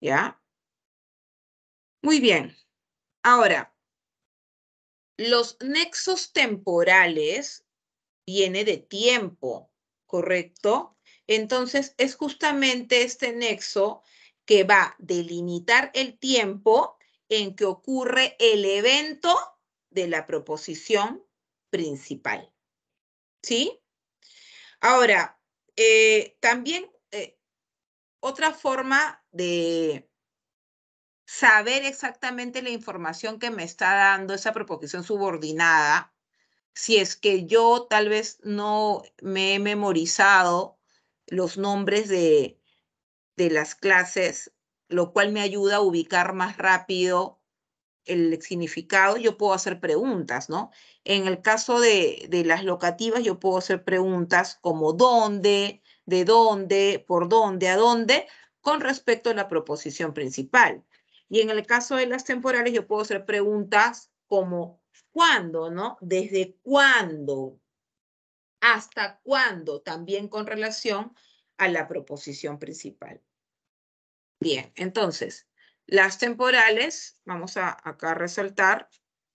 ¿Ya? Muy bien. Ahora, los nexos temporales viene de tiempo, ¿correcto? Entonces, es justamente este nexo que va a delimitar el tiempo en que ocurre el evento de la proposición principal. ¿Sí? Ahora, eh, también eh, otra forma de saber exactamente la información que me está dando esa proposición subordinada, si es que yo tal vez no me he memorizado los nombres de de las clases, lo cual me ayuda a ubicar más rápido el significado, yo puedo hacer preguntas, ¿no? En el caso de, de las locativas, yo puedo hacer preguntas como dónde, de dónde, por dónde, a dónde, con respecto a la proposición principal. Y en el caso de las temporales, yo puedo hacer preguntas como cuándo, ¿no? Desde cuándo, hasta cuándo, también con relación a la proposición principal. Bien, entonces, las temporales, vamos a acá resaltar,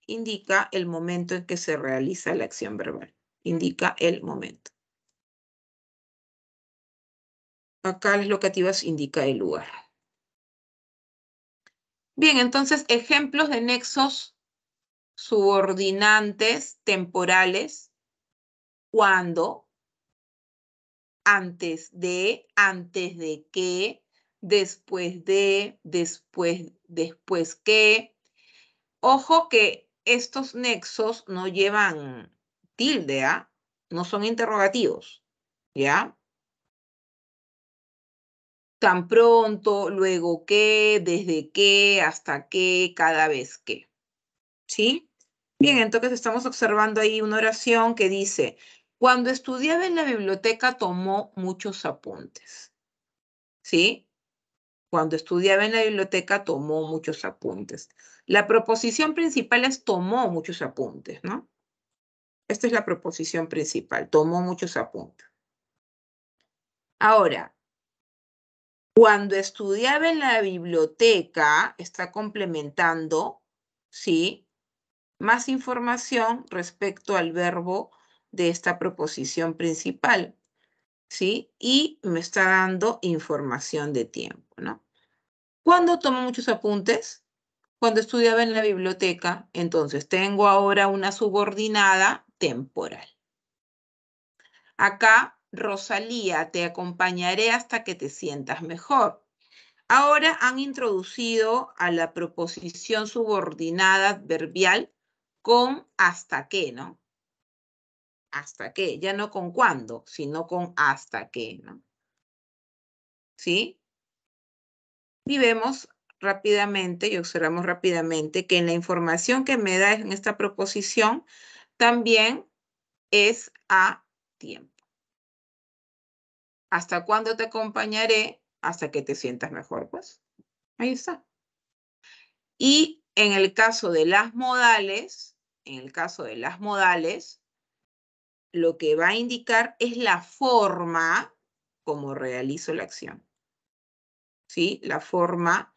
indica el momento en que se realiza la acción verbal. Indica el momento. Acá las locativas indica el lugar. Bien, entonces, ejemplos de nexos subordinantes temporales cuando, antes de, antes de que, después de, después, después que. Ojo que estos nexos no llevan tilde, ¿ah? no son interrogativos, ¿ya? Tan pronto, luego que, desde que, hasta que, cada vez que. ¿Sí? Bien, entonces estamos observando ahí una oración que dice, cuando estudiaba en la biblioteca tomó muchos apuntes. ¿Sí? Cuando estudiaba en la biblioteca tomó muchos apuntes. La proposición principal es tomó muchos apuntes, ¿no? Esta es la proposición principal, tomó muchos apuntes. Ahora, cuando estudiaba en la biblioteca, está complementando, ¿sí? Más información respecto al verbo de esta proposición principal, ¿sí? Y me está dando información de tiempo, ¿no? Cuando tomo muchos apuntes, cuando estudiaba en la biblioteca, entonces tengo ahora una subordinada temporal. Acá, Rosalía, te acompañaré hasta que te sientas mejor. Ahora han introducido a la proposición subordinada adverbial con hasta que, ¿no? Hasta que, ya no con cuándo, sino con hasta que, ¿no? ¿Sí? Y vemos rápidamente y observamos rápidamente que en la información que me da en esta proposición también es a tiempo. ¿Hasta cuándo te acompañaré? Hasta que te sientas mejor, pues. Ahí está. Y en el caso de las modales, en el caso de las modales, lo que va a indicar es la forma como realizo la acción. La forma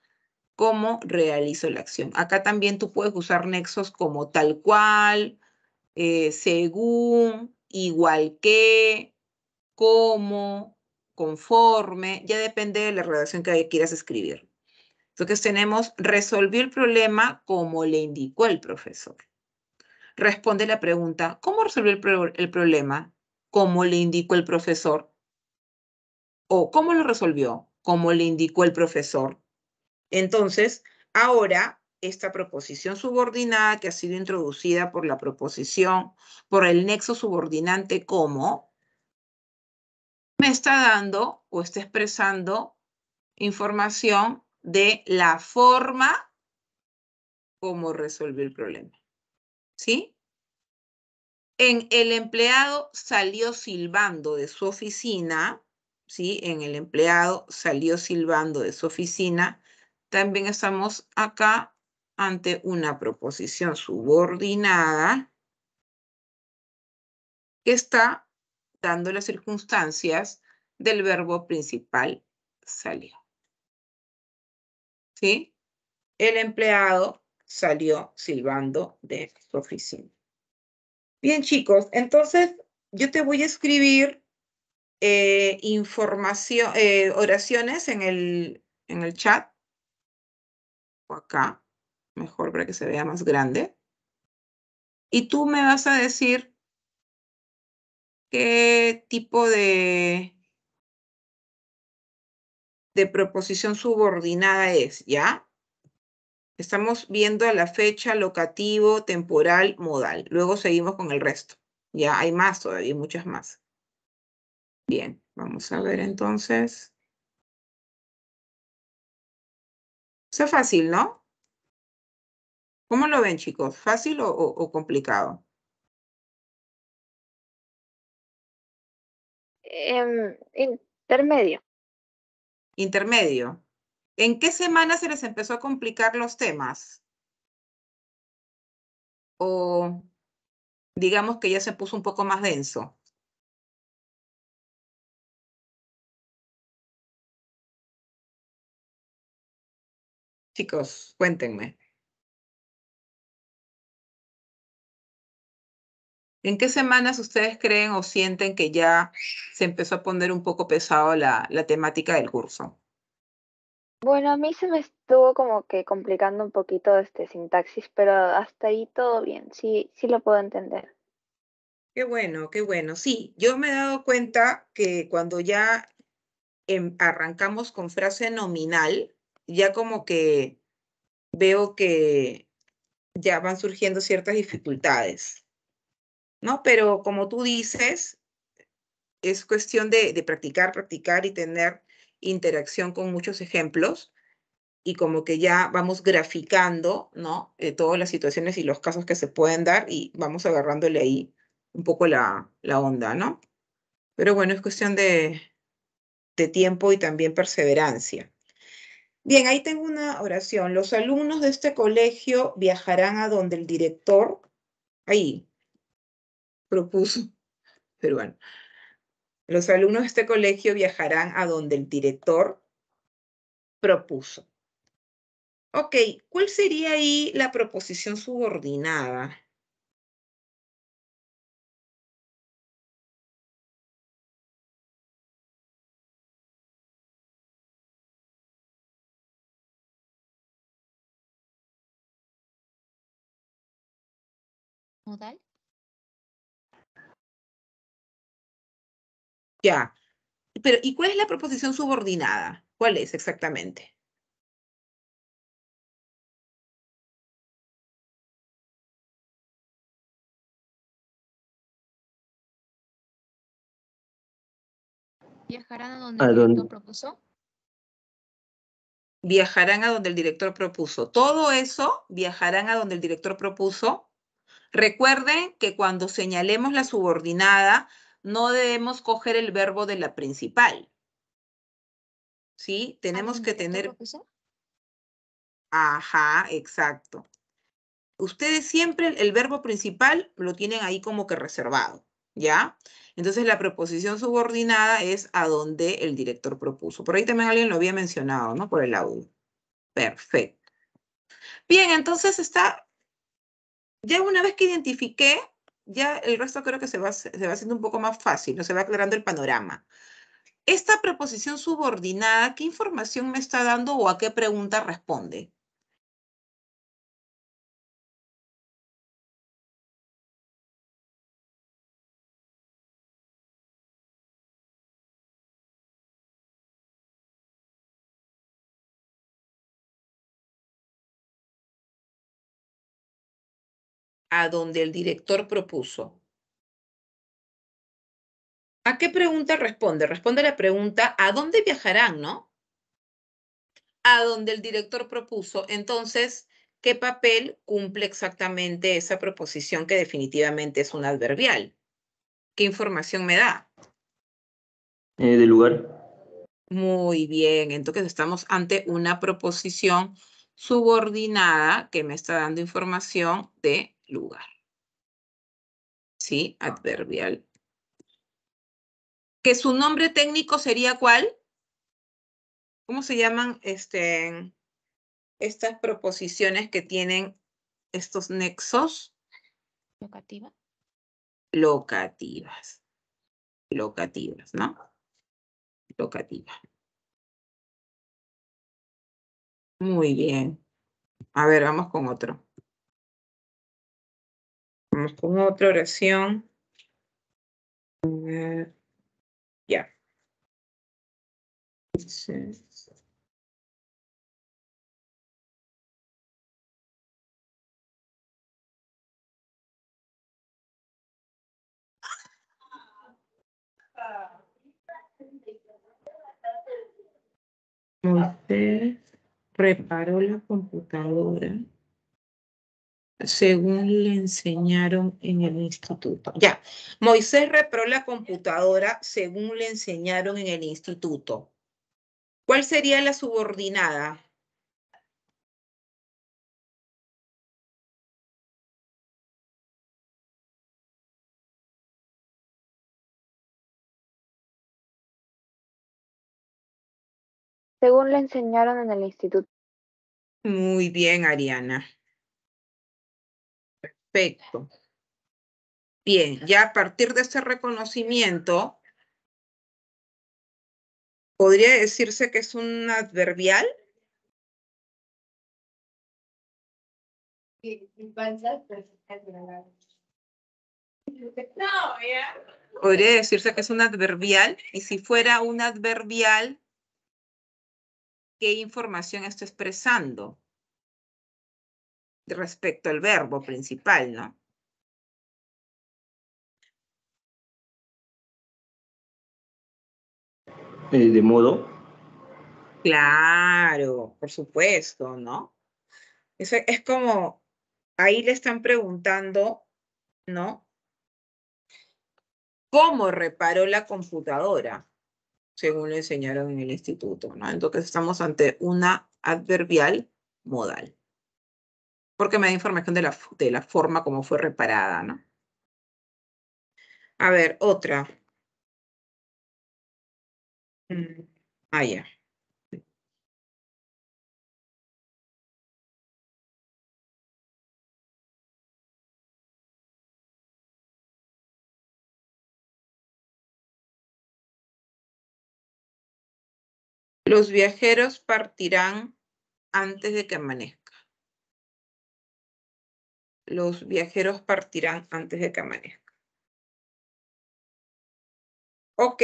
cómo realizo la acción. Acá también tú puedes usar nexos como tal cual, eh, según, igual que, como, conforme, ya depende de la relación que quieras escribir. Entonces tenemos, resolvió el problema como le indicó el profesor. Responde la pregunta, ¿cómo resolvió el, el problema como le indicó el profesor? ¿O cómo lo resolvió? como le indicó el profesor. Entonces, ahora esta proposición subordinada que ha sido introducida por la proposición, por el nexo subordinante como, me está dando o está expresando información de la forma como resolvió el problema. ¿Sí? En el empleado salió silbando de su oficina, ¿sí? en el empleado salió silbando de su oficina, también estamos acá ante una proposición subordinada que está dando las circunstancias del verbo principal salió. ¿Sí? El empleado salió silbando de su oficina. Bien, chicos, entonces yo te voy a escribir eh, información, eh, oraciones en el, en el chat. O acá, mejor para que se vea más grande. Y tú me vas a decir qué tipo de, de proposición subordinada es, ¿ya? Estamos viendo a la fecha, locativo, temporal, modal. Luego seguimos con el resto. Ya hay más todavía, muchas más. Bien, vamos a ver entonces. Eso es fácil, ¿no? ¿Cómo lo ven, chicos? ¿Fácil o, complicado? Em, intermedio. Intermedio. ¿En qué semana se les empezó a complicar los temas? O digamos que ya se puso un poco más denso. Chicos, cuéntenme. ¿En qué semanas ustedes creen o sienten que ya se empezó a poner un poco pesado la, temática del curso? Bueno, a mí se me estuvo como que complicando un poquito este sintaxis, pero hasta ahí todo bien, sí, sí lo puedo entender. Qué bueno, qué bueno. Sí, yo me he dado cuenta que cuando ya em, arrancamos con frase nominal, ya como que veo que ya van surgiendo ciertas dificultades, ¿no? Pero como tú dices, es cuestión de, practicar, practicar y tener interacción con muchos ejemplos y como que ya vamos graficando, ¿no? Eh, todas las situaciones y los casos que se pueden dar y vamos agarrándole ahí un poco la, onda, ¿no? Pero bueno, es cuestión de, de tiempo y también perseverancia. Bien, ahí tengo una oración. Los alumnos de este colegio viajarán a donde el director, ahí, propuso, pero bueno, los alumnos de este colegio viajarán a donde el director propuso. Ok, ¿cuál sería ahí la proposición subordinada? modal? Ya. Pero, ¿y cuál es la proposición subordinada? ¿Cuál es exactamente? ¿Viajarán a donde el director propuso? Viajarán a donde el director propuso. Todo eso, viajarán a donde el director propuso, Recuerden que cuando señalemos la subordinada, no debemos coger el verbo de la principal. ¿Sí? Tenemos que tener... Ajá, exacto. Ustedes siempre el, verbo principal lo tienen ahí como que reservado, ¿ya? Entonces la preposición subordinada es a donde el director propuso. Por ahí también alguien lo había mencionado, ¿no? Por el audio. Perfecto. Bien, entonces está ya una vez que identifique, ya el resto creo que se va, se va haciendo un poco más fácil, no se va aclarando el panorama. Esta preposición subordinada, ¿qué información me está dando o a qué pregunta responde? a donde el director propuso. ¿A qué pregunta responde? Responde a la pregunta, ¿a dónde viajarán, no? A donde el director propuso. Entonces, ¿qué papel cumple exactamente esa proposición que definitivamente es un adverbial? ¿Qué información me da? Eh, de lugar. Muy bien, entonces estamos ante una proposición subordinada que me está dando información de lugar. ¿Sí? Ah. Adverbial. ¿Que su nombre técnico sería cuál? ¿Cómo se llaman este, estas proposiciones que tienen estos nexos? locativas, Locativas. Locativas, ¿no? Locativas. Muy bien. A ver, vamos con otro. Vamos con otra oración. ya. Yeah. Moisés reparó la computadora según le enseñaron en el instituto. Ya, Moisés repró la computadora según le enseñaron en el instituto. ¿Cuál sería la subordinada? Según le enseñaron en el instituto. Muy bien, Ariana. Perfecto. Bien, ya a partir de este reconocimiento, ¿podría decirse que es un adverbial? Podría decirse que es un adverbial y si fuera un adverbial, ¿qué información está expresando? respecto al verbo principal, ¿no? Eh, de modo. Claro, por supuesto, ¿no? es como, ahí le están preguntando, ¿no? ¿Cómo reparó la computadora? Según le enseñaron en el instituto, ¿no? Entonces estamos ante una adverbial modal porque me da información de la, de la forma como fue reparada, ¿no? A ver, otra. Mm, ah, ya. Los viajeros partirán antes de que amanezca los viajeros partirán antes de que amanezca. Ok.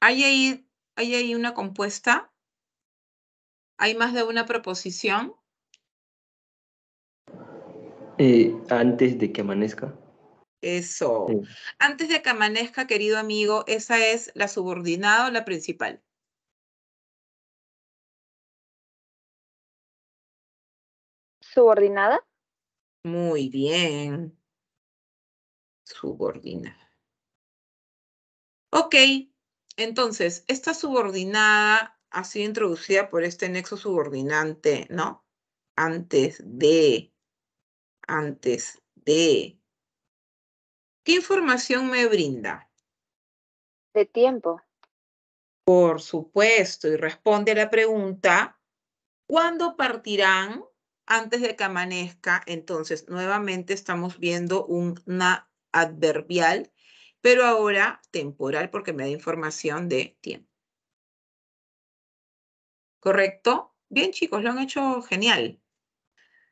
Hay ahí, hay ahí una compuesta. ¿Hay más de una proposición? Eh, antes de que amanezca. Eso. Antes de que amanezca, querido amigo, ¿esa es la subordinada o la principal? ¿Subordinada? Muy bien. Subordinada. Ok, entonces, esta subordinada ha sido introducida por este nexo subordinante, ¿no? Antes de, antes de, ¿Qué información me brinda? De tiempo. Por supuesto, y responde a la pregunta, ¿cuándo partirán antes de que amanezca? Entonces, nuevamente estamos viendo una adverbial, pero ahora temporal porque me da información de tiempo. ¿Correcto? Bien, chicos, lo han hecho genial.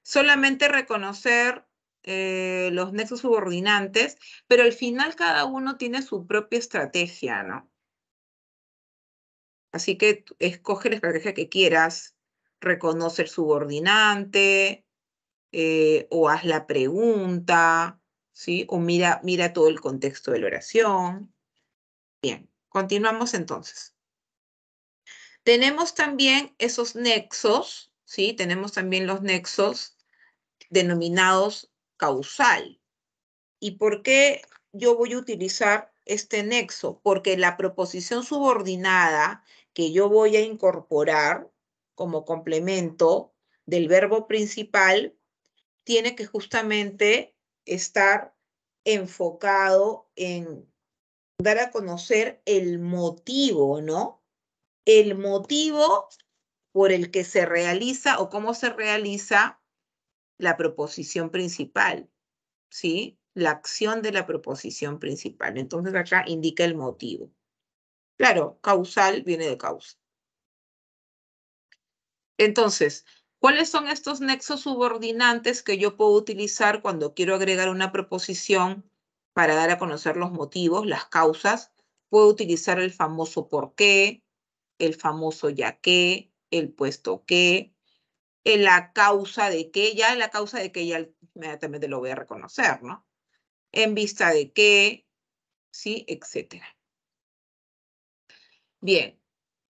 Solamente reconocer eh, los nexos subordinantes, pero al final cada uno tiene su propia estrategia, ¿no? Así que escoge la estrategia que quieras, reconoce el subordinante, eh, o haz la pregunta, ¿sí? O mira, mira todo el contexto de la oración. Bien, continuamos entonces. Tenemos también esos nexos, ¿sí? Tenemos también los nexos denominados causal. ¿Y por qué yo voy a utilizar este nexo? Porque la proposición subordinada que yo voy a incorporar como complemento del verbo principal tiene que justamente estar enfocado en dar a conocer el motivo, ¿no? El motivo por el que se realiza o cómo se realiza la proposición principal, ¿sí? La acción de la proposición principal. Entonces acá indica el motivo. Claro, causal viene de causa. Entonces, ¿cuáles son estos nexos subordinantes que yo puedo utilizar cuando quiero agregar una proposición para dar a conocer los motivos, las causas? Puedo utilizar el famoso por qué, el famoso ya qué, el puesto qué en la causa de que, ya en la causa de que ya inmediatamente lo voy a reconocer, ¿no? En vista de que, sí, etcétera. Bien,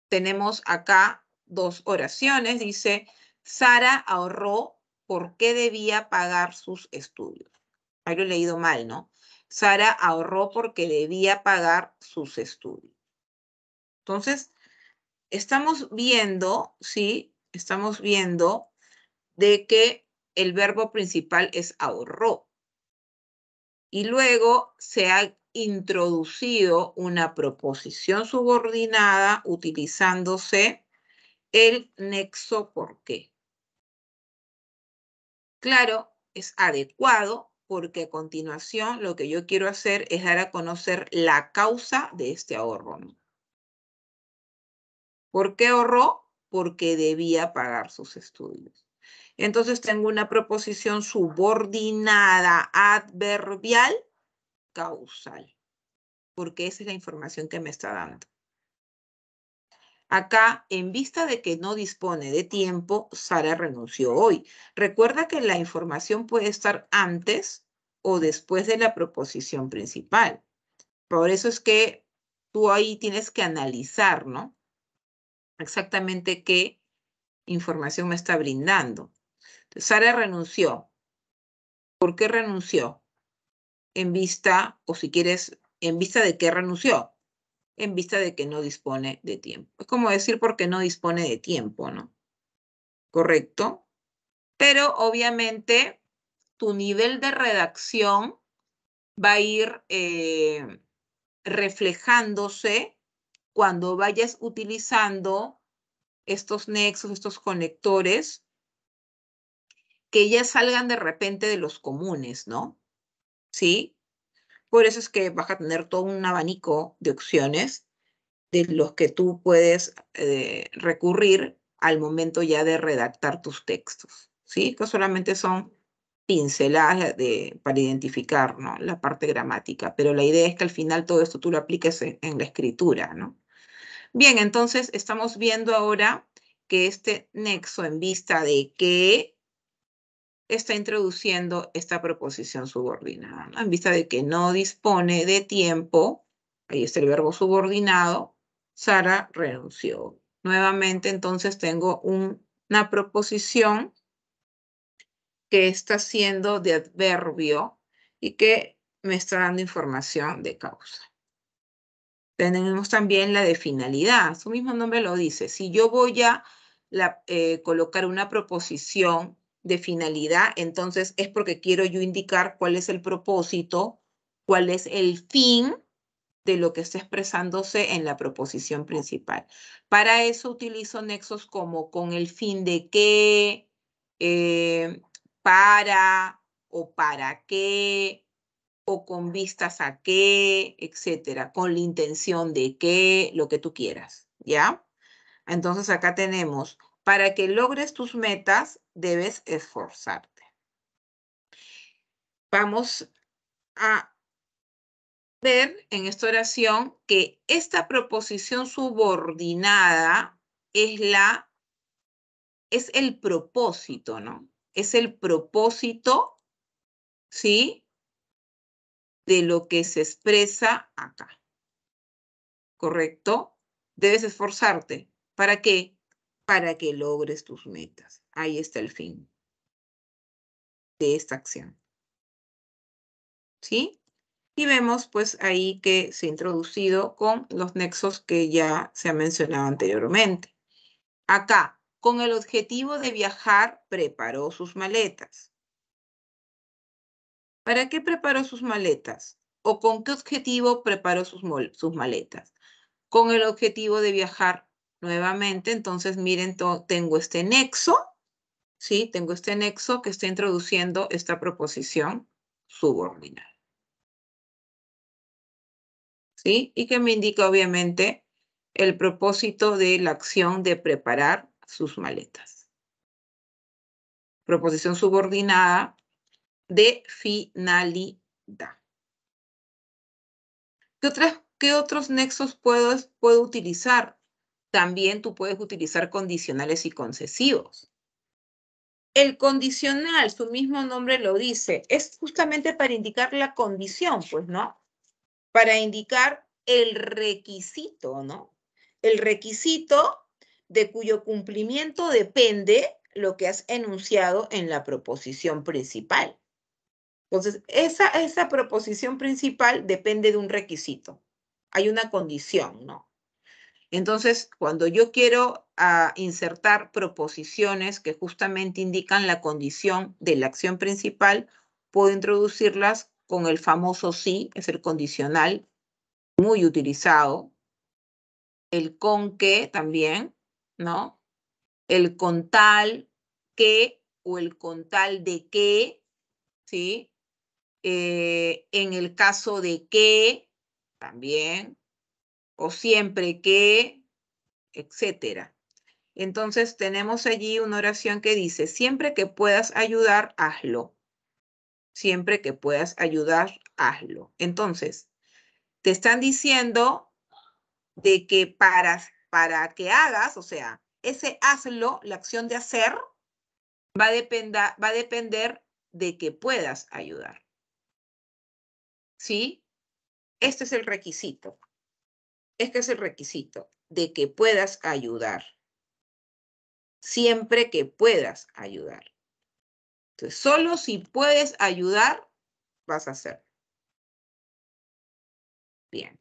tenemos acá dos oraciones. Dice, Sara ahorró porque debía pagar sus estudios. Ahí lo he leído mal, ¿no? Sara ahorró porque debía pagar sus estudios. Entonces, estamos viendo, ¿sí? estamos viendo de que el verbo principal es ahorró. Y luego se ha introducido una proposición subordinada utilizándose el nexo por qué. Claro, es adecuado porque a continuación lo que yo quiero hacer es dar a conocer la causa de este ahorro. ¿Por qué ahorró? porque debía pagar sus estudios. Entonces tengo una proposición subordinada adverbial causal, porque esa es la información que me está dando. Acá, en vista de que no dispone de tiempo, Sara renunció hoy. Recuerda que la información puede estar antes o después de la proposición principal. Por eso es que tú ahí tienes que analizar, ¿no? exactamente qué información me está brindando. Sara renunció. ¿Por qué renunció? En vista, o si quieres, en vista de qué renunció. En vista de que no dispone de tiempo. Es como decir porque no dispone de tiempo, ¿no? Correcto. Pero obviamente tu nivel de redacción va a ir eh, reflejándose cuando vayas utilizando estos nexos, estos conectores, que ya salgan de repente de los comunes, ¿no? ¿Sí? Por eso es que vas a tener todo un abanico de opciones de los que tú puedes eh, recurrir al momento ya de redactar tus textos, ¿sí? Que solamente son pinceladas para identificar ¿no? la parte gramática, pero la idea es que al final todo esto tú lo apliques en la escritura, ¿no? Bien, entonces estamos viendo ahora que este nexo en vista de que está introduciendo esta proposición subordinada, en vista de que no dispone de tiempo, ahí está el verbo subordinado, Sara renunció. Nuevamente entonces tengo una proposición que está siendo de adverbio y que me está dando información de causa. Tenemos también la de finalidad, su mismo nombre lo dice. Si yo voy a eh, colocar una proposición de finalidad, entonces es porque quiero yo indicar cuál es el propósito, cuál es el fin de lo que está expresándose en la proposición principal. Para eso utilizo nexos como con el fin de qué, eh, para o para qué, o con vistas a qué, etcétera, con la intención de qué, lo que tú quieras, ¿ya? Entonces acá tenemos, para que logres tus metas, debes esforzarte. Vamos a ver en esta oración que esta proposición subordinada es la, es el propósito, ¿no? Es el propósito, ¿sí? de lo que se expresa acá. ¿Correcto? Debes esforzarte. ¿Para qué? Para que logres tus metas. Ahí está el fin de esta acción. ¿Sí? Y vemos pues ahí que se ha introducido con los nexos que ya se ha mencionado anteriormente. Acá, con el objetivo de viajar, preparó sus maletas. ¿Para qué preparó sus maletas? ¿O con qué objetivo preparó sus, maletas? Con el objetivo de viajar nuevamente. Entonces, miren, tengo este nexo, ¿sí? Tengo este nexo que está introduciendo esta proposición subordinada. ¿Sí? Y que me indica, obviamente, el propósito de la acción de preparar sus maletas. Proposición subordinada de finalidad. ¿Qué, otros nexos puedo, puedo utilizar? También tú puedes utilizar condicionales y concesivos. El condicional, su mismo nombre lo dice, es justamente para indicar la condición, pues, ¿no? Para indicar el requisito, ¿no? El requisito de cuyo cumplimiento depende lo que has enunciado en la proposición principal. Entonces, esa, proposición principal depende de un requisito. Hay una condición, ¿no? Entonces, cuando yo quiero ah, insertar proposiciones que justamente indican la condición de la acción principal, puedo introducirlas con el famoso sí, es el condicional, muy utilizado. El con que también, ¿no? El con tal que o el con tal de que, ¿sí? Eh, en el caso de que, también, o siempre que, etcétera. Entonces tenemos allí una oración que dice, siempre que puedas ayudar, hazlo. Siempre que puedas ayudar, hazlo. Entonces, te están diciendo de que para, para que hagas, o sea, ese hazlo, la acción de hacer, va va a depender de que puedas ayudar. ¿sí? Este es el requisito. Este es el requisito de que puedas ayudar. Siempre que puedas ayudar. Entonces, solo si puedes ayudar, vas a hacer. Bien.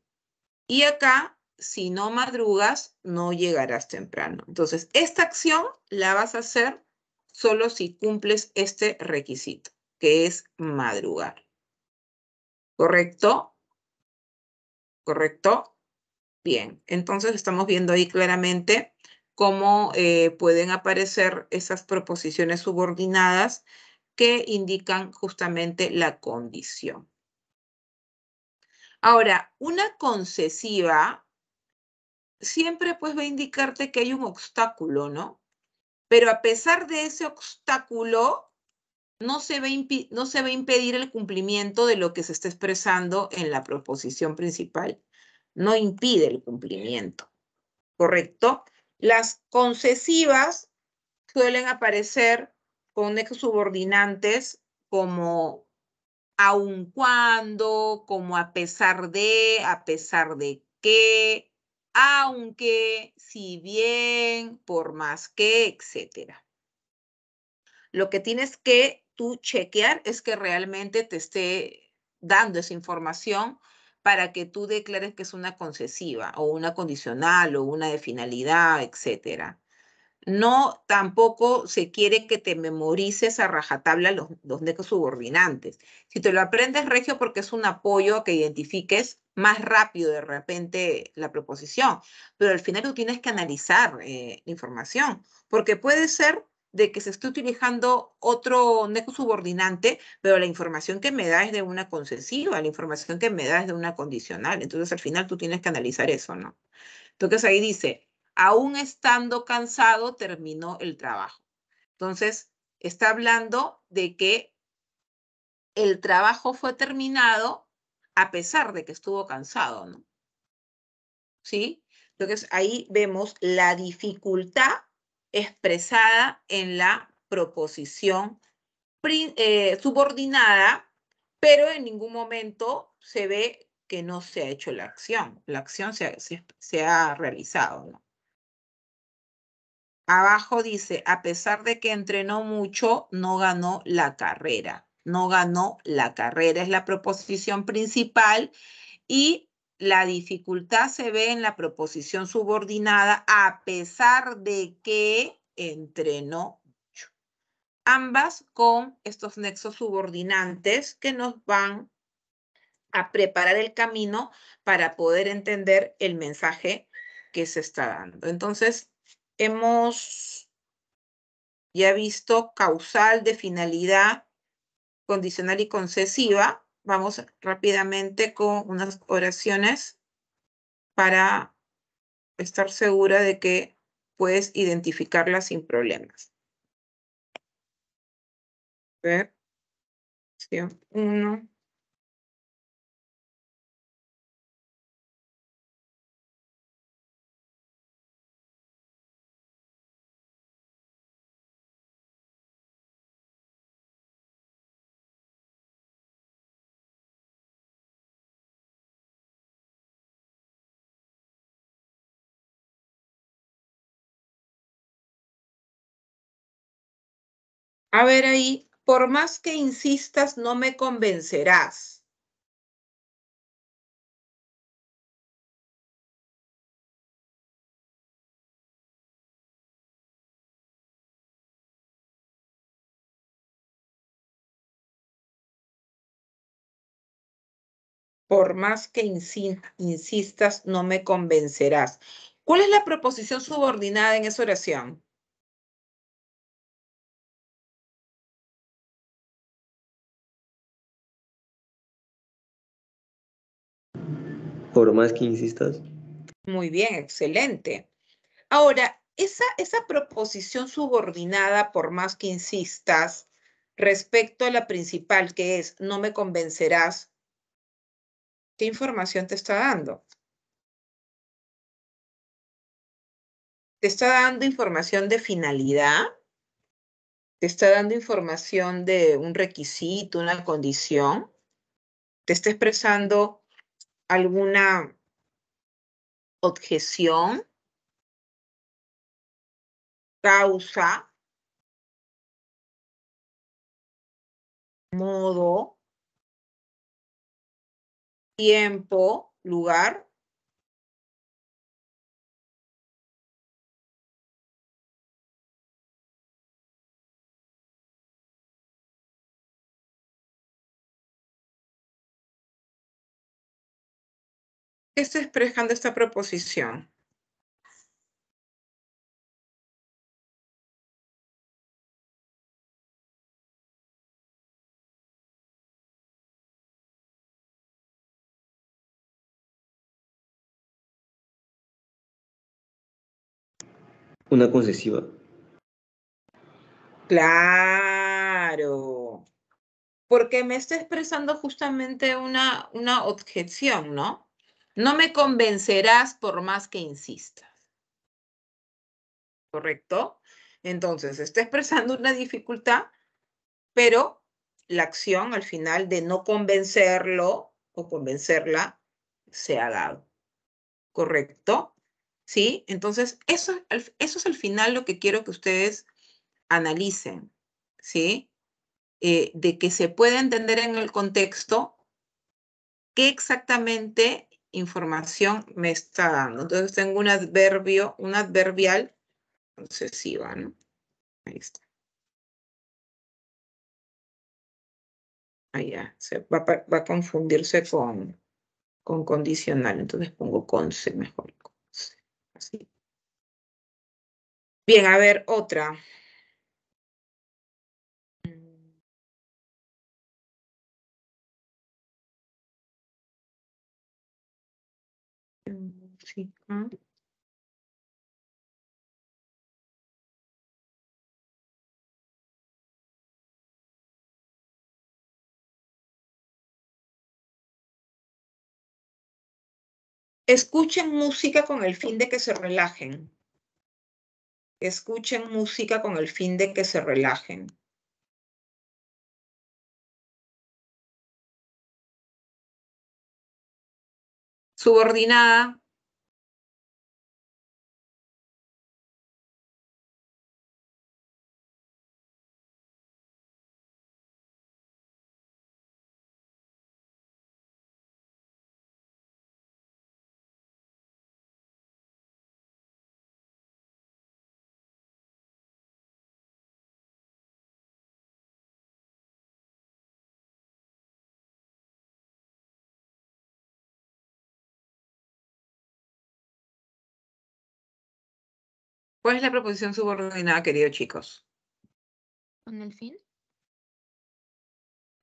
Y acá, si no madrugas, no llegarás temprano. Entonces, esta acción la vas a hacer solo si cumples este requisito, que es madrugar. ¿correcto? ¿Correcto? Bien, entonces estamos viendo ahí claramente cómo eh, pueden aparecer esas proposiciones subordinadas que indican justamente la condición. Ahora, una concesiva siempre pues va a indicarte que hay un obstáculo, ¿no? Pero a pesar de ese obstáculo, no se, ve no se a impedir el cumplimiento de lo que se está expresando en la proposición principal. No impide el cumplimiento. ¿Correcto? Las concesivas suelen aparecer con nexos subordinantes como aun cuando, como a pesar de, a pesar de que, aunque, si bien, por más que, etc. Lo que tienes que chequear es que realmente te esté dando esa información para que tú declares que es una concesiva o una condicional o una de finalidad, etcétera. No, tampoco se quiere que te memorices a rajatabla los, los subordinantes. Si te lo aprendes, Regio, porque es un apoyo que identifiques más rápido de repente la proposición, pero al final tú tienes que analizar eh, la información, porque puede ser de que se esté utilizando otro nexo subordinante, pero la información que me da es de una concesiva, la información que me da es de una condicional. Entonces, al final tú tienes que analizar eso, ¿no? Entonces, ahí dice, aún estando cansado, terminó el trabajo. Entonces, está hablando de que el trabajo fue terminado a pesar de que estuvo cansado, ¿no? ¿Sí? Entonces, ahí vemos la dificultad expresada en la proposición eh, subordinada, pero en ningún momento se ve que no se ha hecho la acción. La acción se, ha realizado. Abajo dice, a pesar de que entrenó mucho, no ganó la carrera. No ganó la carrera, es la proposición principal y la dificultad se ve en la proposición subordinada a pesar de que entrenó mucho. Ambas con estos nexos subordinantes que nos van a preparar el camino para poder entender el mensaje que se está dando. Entonces, hemos ya visto causal de finalidad condicional y concesiva, vamos rápidamente con unas oraciones para estar segura de que puedes identificarlas sin problemas. A ver. Uno. A ver ahí, por más que insistas, no me convencerás. Por más que insistas, no me convencerás. ¿Cuál es la proposición subordinada en esa oración? por más que insistas. Muy bien, excelente. Ahora, esa, esa proposición subordinada, por más que insistas, respecto a la principal, que es no me convencerás, ¿qué información te está dando? ¿Te está dando información de finalidad? ¿Te está dando información de un requisito, una condición? ¿Te está expresando alguna objeción, causa, modo, tiempo, lugar ¿Qué está expresando esta proposición? Una concesiva. Claro. Porque me está expresando justamente una, una objeción, ¿no? No me convencerás por más que insistas. ¿Correcto? Entonces, está expresando una dificultad, pero la acción al final de no convencerlo o convencerla se ha dado. ¿Correcto? ¿Sí? Entonces, eso, eso es al final lo que quiero que ustedes analicen, ¿sí? Eh, de que se pueda entender en el contexto qué exactamente información me está dando. Entonces tengo un adverbio, un adverbial concesiva, ¿no? Ahí está. Ahí se va, a confundirse con, con condicional, entonces pongo conce mejor. así. Bien, a ver, otra. Mm, mm. Escuchen música con el fin de que se relajen. Escuchen música con el fin de que se relajen. subordinada ¿Cuál es la proposición subordinada, queridos chicos? ¿Con el fin?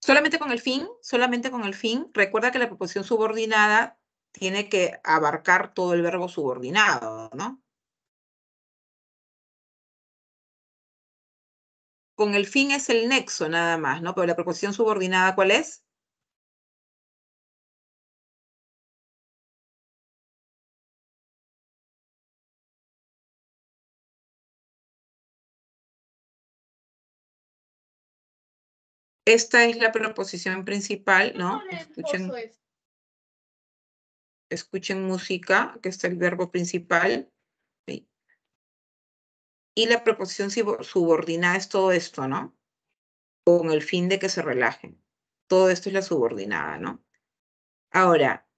Solamente con el fin, solamente con el fin. Recuerda que la proposición subordinada tiene que abarcar todo el verbo subordinado, ¿no? Con el fin es el nexo nada más, ¿no? Pero la proposición subordinada, ¿cuál es? Esta es la proposición principal, ¿no? Escuchen, música, que está el verbo principal. Y la proposición subordinada es todo esto, ¿no? Con el fin de que se relajen. Todo esto es la subordinada, ¿no? Ahora,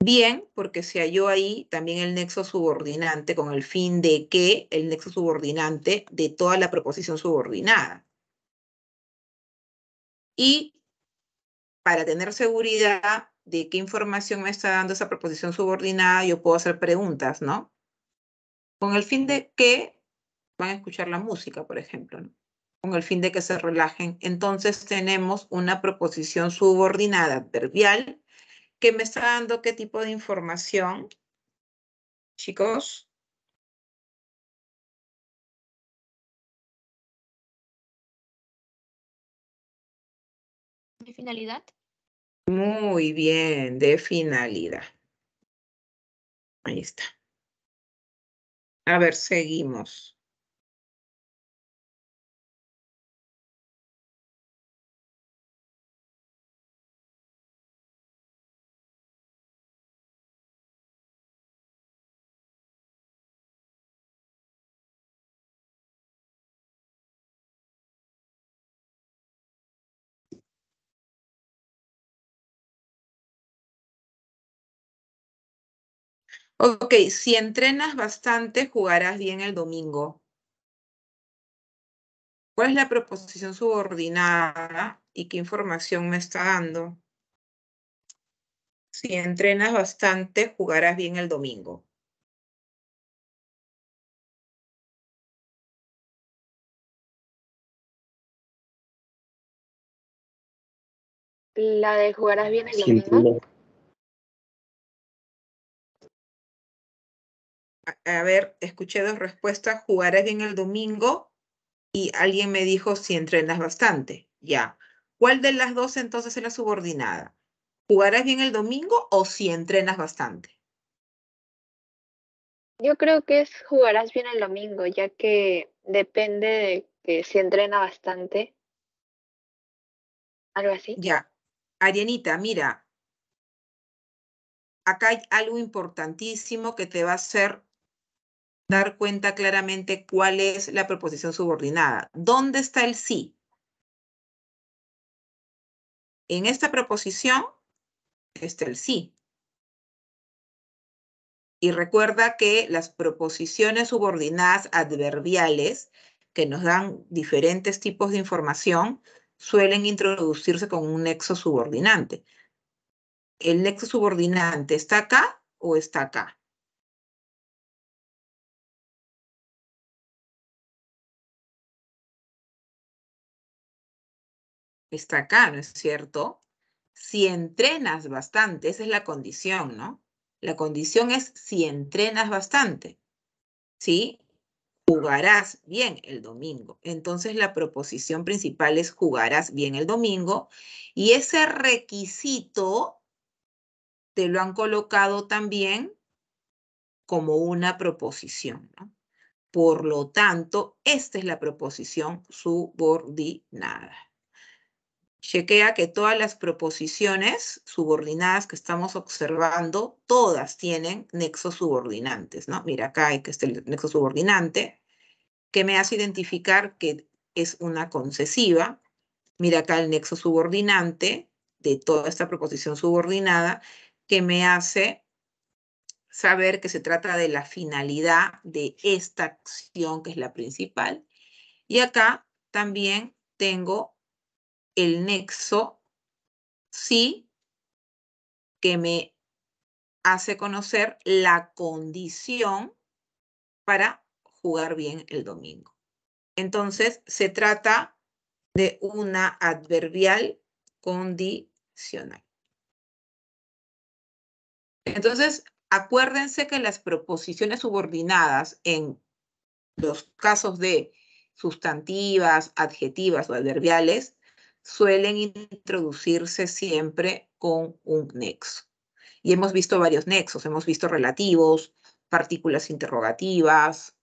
bien, porque se halló ahí también el nexo subordinante con el fin de que el nexo subordinante de toda la proposición subordinada y para tener seguridad de qué información me está dando esa proposición subordinada, yo puedo hacer preguntas, ¿no? Con el fin de que van a escuchar la música, por ejemplo, con el fin de que se relajen. Entonces tenemos una proposición subordinada adverbial que me está dando qué tipo de información, chicos. finalidad. Muy bien, de finalidad. Ahí está. A ver, seguimos. Ok, si entrenas bastante, jugarás bien el domingo. ¿Cuál es la proposición subordinada y qué información me está dando? Si entrenas bastante, jugarás bien el domingo. La de jugarás bien el domingo. a, ver, escuché dos respuestas, jugarás bien el domingo y alguien me dijo si entrenas bastante. Ya. ¿Cuál de las dos entonces es la subordinada? ¿Jugarás bien el domingo o si entrenas bastante? Yo creo que es jugarás bien el domingo, ya que depende de que si entrenas bastante. Algo así. Ya. Arianita, mira. Acá hay algo importantísimo que te va a hacer dar cuenta claramente cuál es la proposición subordinada. ¿Dónde está el sí? En esta proposición está el sí. Y recuerda que las proposiciones subordinadas adverbiales que nos dan diferentes tipos de información suelen introducirse con un nexo subordinante. ¿El nexo subordinante está acá o está acá? está acá, ¿no es cierto? Si entrenas bastante, esa es la condición, ¿no? La condición es si entrenas bastante, ¿sí? Jugarás bien el domingo. Entonces la proposición principal es jugarás bien el domingo y ese requisito te lo han colocado también como una proposición, ¿no? Por lo tanto, esta es la proposición subordinada chequea que todas las proposiciones subordinadas que estamos observando, todas tienen nexos subordinantes, ¿no? Mira, acá hay que este el nexo subordinante, que me hace identificar que es una concesiva. Mira acá el nexo subordinante de toda esta proposición subordinada, que me hace saber que se trata de la finalidad de esta acción, que es la principal. Y acá también tengo el nexo sí que me hace conocer la condición para jugar bien el domingo. Entonces, se trata de una adverbial condicional. Entonces, acuérdense que las proposiciones subordinadas en los casos de sustantivas, adjetivas o adverbiales suelen introducirse siempre con un nexo. Y hemos visto varios nexos, hemos visto relativos, partículas interrogativas,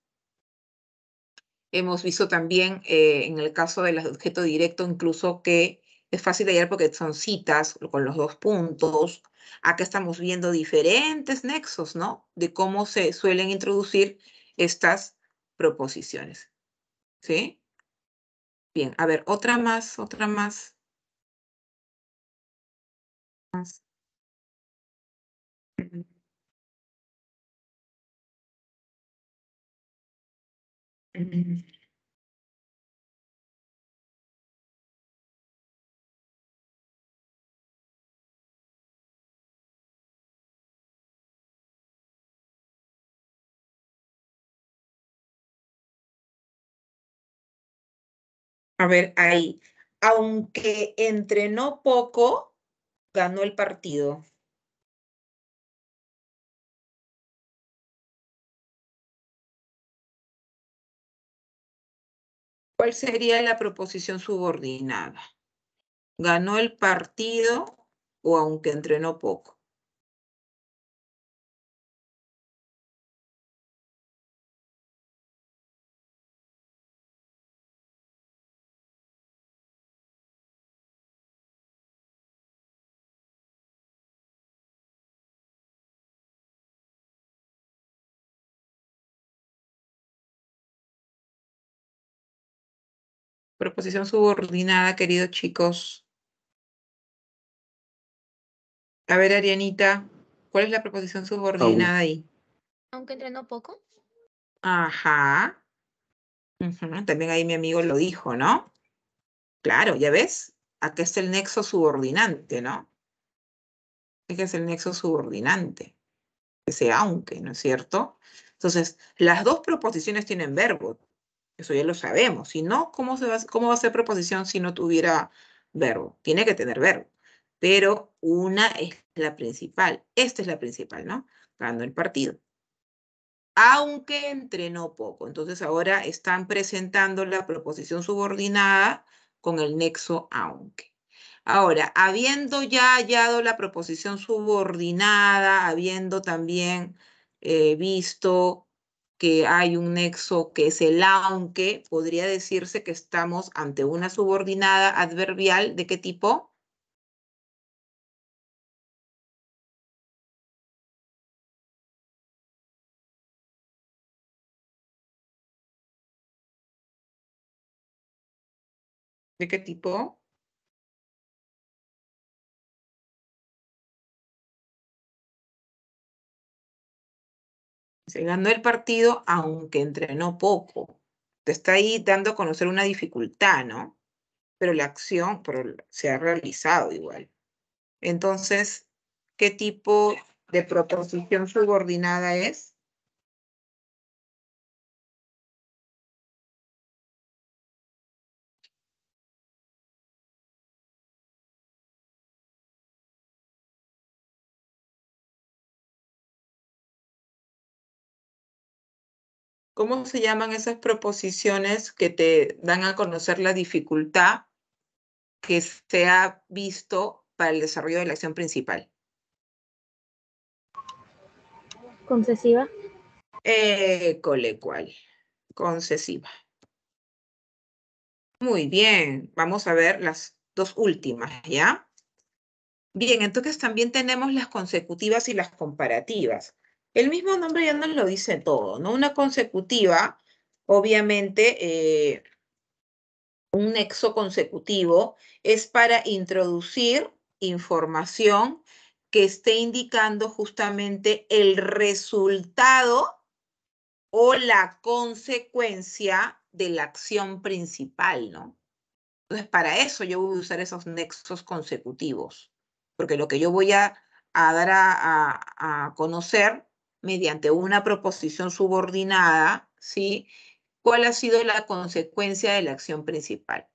hemos visto también eh, en el caso del objeto directo incluso que es fácil de hallar porque son citas con los dos puntos. Acá estamos viendo diferentes nexos, ¿no? De cómo se suelen introducir estas proposiciones. ¿Sí? Bien, a ver, otra más, otra más. A ver, ahí. Aunque entrenó poco, ganó el partido. ¿Cuál sería la proposición subordinada? Ganó el partido o aunque entrenó poco. Proposición subordinada, queridos chicos. A ver, Arianita, ¿cuál es la proposición subordinada ahí? Aunque entrenó poco. Ajá. También ahí mi amigo lo dijo, ¿no? Claro, ya ves, aquí es el nexo subordinante, ¿no? que es el nexo subordinante, ese aunque, ¿no es cierto? Entonces, las dos proposiciones tienen verbo, eso ya lo sabemos. Si no, ¿cómo, se va, a ser proposición si no tuviera verbo? Tiene que tener verbo. Pero una es la principal. Esta es la principal, ¿no? Dando el partido. Aunque entrenó poco. Entonces ahora están presentando la proposición subordinada con el nexo aunque. Ahora, habiendo ya hallado la proposición subordinada, habiendo también eh, visto que hay un nexo que es el aunque, podría decirse que estamos ante una subordinada adverbial de qué tipo? ¿De qué tipo? Se ganó el partido aunque entrenó poco. Te está ahí dando a conocer una dificultad, ¿no? Pero la acción se ha realizado igual. Entonces, ¿qué tipo de proposición subordinada es? ¿Cómo se llaman esas proposiciones que te dan a conocer la dificultad que se ha visto para el desarrollo de la acción principal? Concesiva. École eh, cual. Concesiva. Muy bien, vamos a ver las dos últimas, ¿ya? Bien, entonces también tenemos las consecutivas y las comparativas. El mismo nombre ya nos lo dice todo, ¿no? Una consecutiva, obviamente, eh, un nexo consecutivo es para introducir información que esté indicando justamente el resultado o la consecuencia de la acción principal, ¿no? Entonces, para eso yo voy a usar esos nexos consecutivos, porque lo que yo voy a, dar a conocer mediante una proposición subordinada, ¿sí? ¿Cuál ha sido la consecuencia de la acción principal?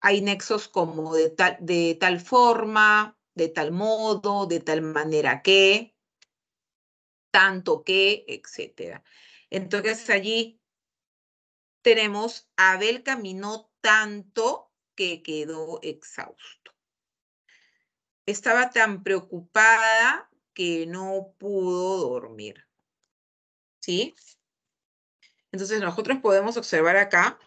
Hay nexos como de tal, de tal forma, de tal modo, de tal manera que, tanto que, etc. Entonces allí tenemos, Abel caminó tanto que quedó exhausto. Estaba tan preocupada que no pudo dormir. ¿Sí? Entonces nosotros podemos observar acá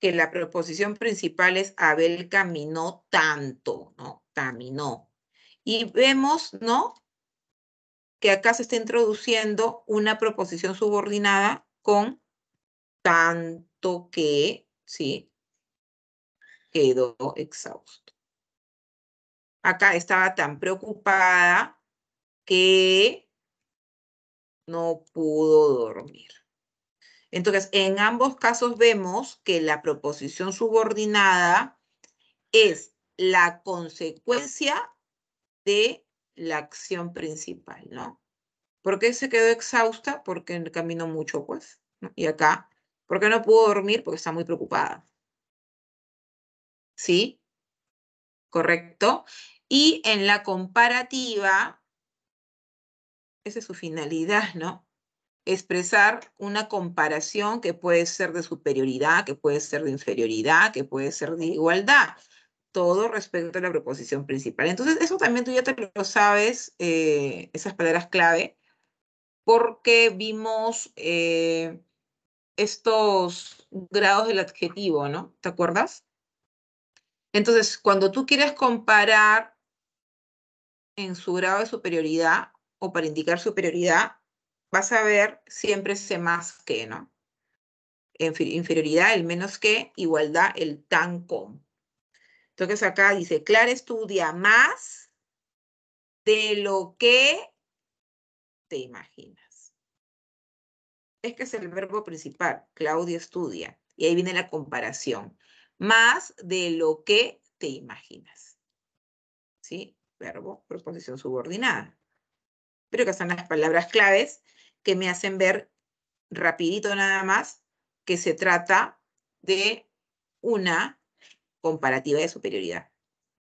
que la proposición principal es Abel caminó tanto, ¿no? Caminó. Y vemos, ¿no? Que acá se está introduciendo una proposición subordinada con tanto que, ¿sí? Quedó exhausto. Acá estaba tan preocupada que no pudo dormir. Entonces, en ambos casos vemos que la proposición subordinada es la consecuencia de la acción principal, ¿no? ¿Por qué se quedó exhausta? Porque caminó mucho, pues. Y acá, ¿por qué no pudo dormir? Porque está muy preocupada. ¿Sí? ¿Correcto? Y en la comparativa, esa es su finalidad, ¿no? Expresar una comparación que puede ser de superioridad, que puede ser de inferioridad, que puede ser de igualdad, todo respecto a la proposición principal. Entonces, eso también tú ya te lo sabes, eh, esas palabras clave, porque vimos eh, estos grados del adjetivo, ¿no? ¿Te acuerdas? Entonces, cuando tú quieres comparar en su grado de superioridad, para indicar superioridad, vas a ver siempre ese más que, ¿no? Inferioridad, el menos que, igualdad, el tan con. Entonces acá dice, Clara estudia más de lo que te imaginas. Es que es el verbo principal, Claudia estudia. Y ahí viene la comparación. Más de lo que te imaginas. ¿Sí? Verbo, proposición subordinada pero que son las palabras claves que me hacen ver rapidito nada más que se trata de una comparativa de superioridad.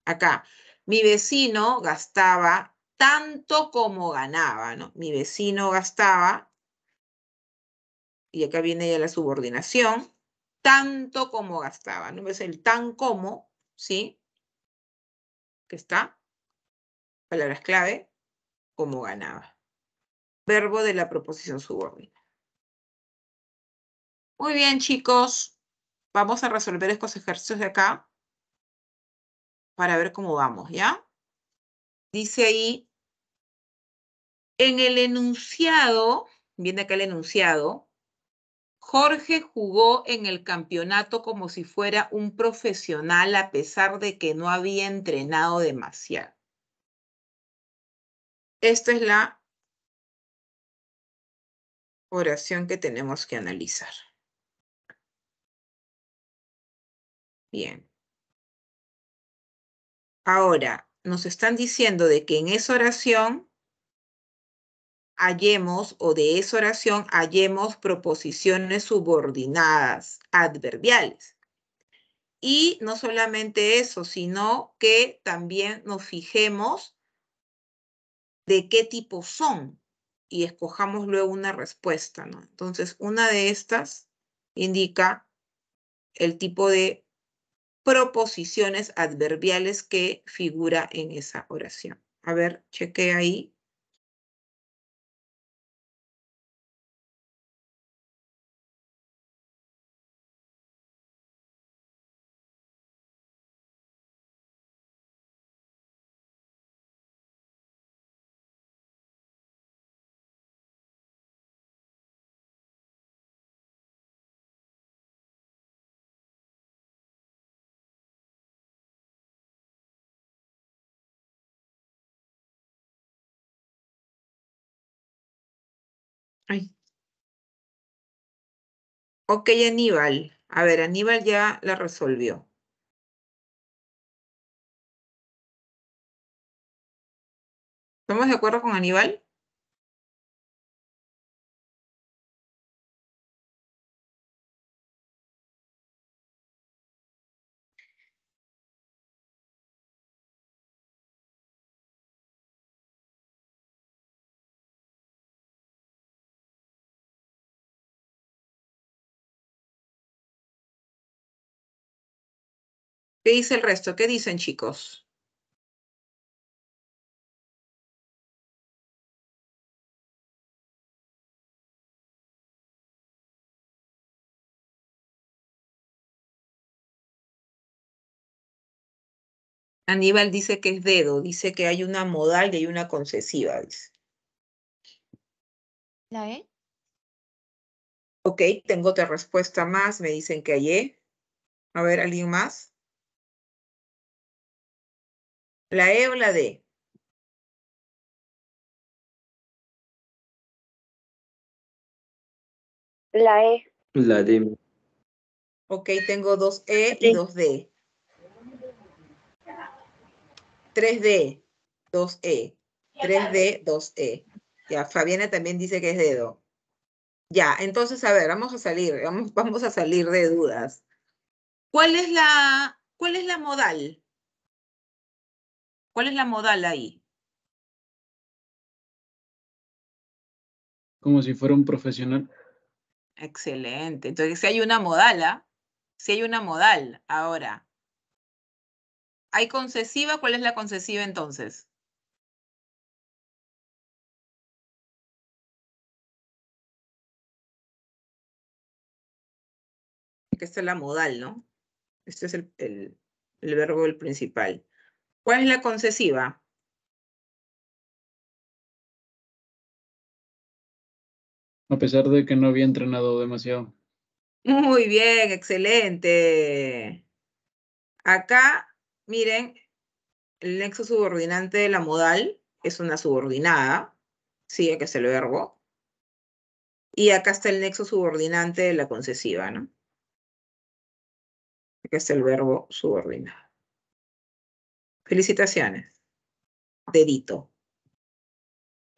Acá, mi vecino gastaba tanto como ganaba, ¿no? Mi vecino gastaba, y acá viene ya la subordinación, tanto como gastaba, ¿no? Es el tan como, ¿sí? Que está, palabras clave, como ganaba. Verbo de la proposición subordinada. Muy bien, chicos. Vamos a resolver estos ejercicios de acá para ver cómo vamos, ¿ya? Dice ahí, en el enunciado, viene acá el enunciado, Jorge jugó en el campeonato como si fuera un profesional a pesar de que no había entrenado demasiado. Esta es la oración que tenemos que analizar. Bien. Ahora, nos están diciendo de que en esa oración hallemos o de esa oración hallemos proposiciones subordinadas adverbiales. Y no solamente eso, sino que también nos fijemos de qué tipo son y escojamos luego una respuesta. ¿no? Entonces, una de estas indica el tipo de proposiciones adverbiales que figura en esa oración. A ver, cheque ahí. Ok, Aníbal. A ver, Aníbal ya la resolvió. ¿Estamos de acuerdo con Aníbal? ¿Qué dice el resto? ¿Qué dicen, chicos? Aníbal dice que es dedo, dice que hay una modal y hay una concesiva, ¿La E? Ok, tengo otra respuesta más, me dicen que hay e. A ver, ¿alguien más? ¿La E o la D? La E. La D. Ok, tengo dos E y dos D. 3D, 2E. 3D, 2E. Ya, Fabiana también dice que es dedo. Ya, entonces, a ver, vamos a salir, vamos, vamos a salir de dudas. ¿Cuál es la, cuál es la modal? ¿Cuál es la modal ahí? Como si fuera un profesional. Excelente. Entonces, si hay una ¿ah? si hay una modal, ahora, ¿hay concesiva? ¿Cuál es la concesiva entonces? esta es la modal, ¿no? Este es el, el, el verbo el principal. ¿Cuál es la concesiva? A pesar de que no había entrenado demasiado. Muy bien, excelente. Acá, miren, el nexo subordinante de la modal es una subordinada, sí, que es el verbo. Y acá está el nexo subordinante de la concesiva, ¿no? Que es el verbo subordinado. Felicitaciones. Dedito.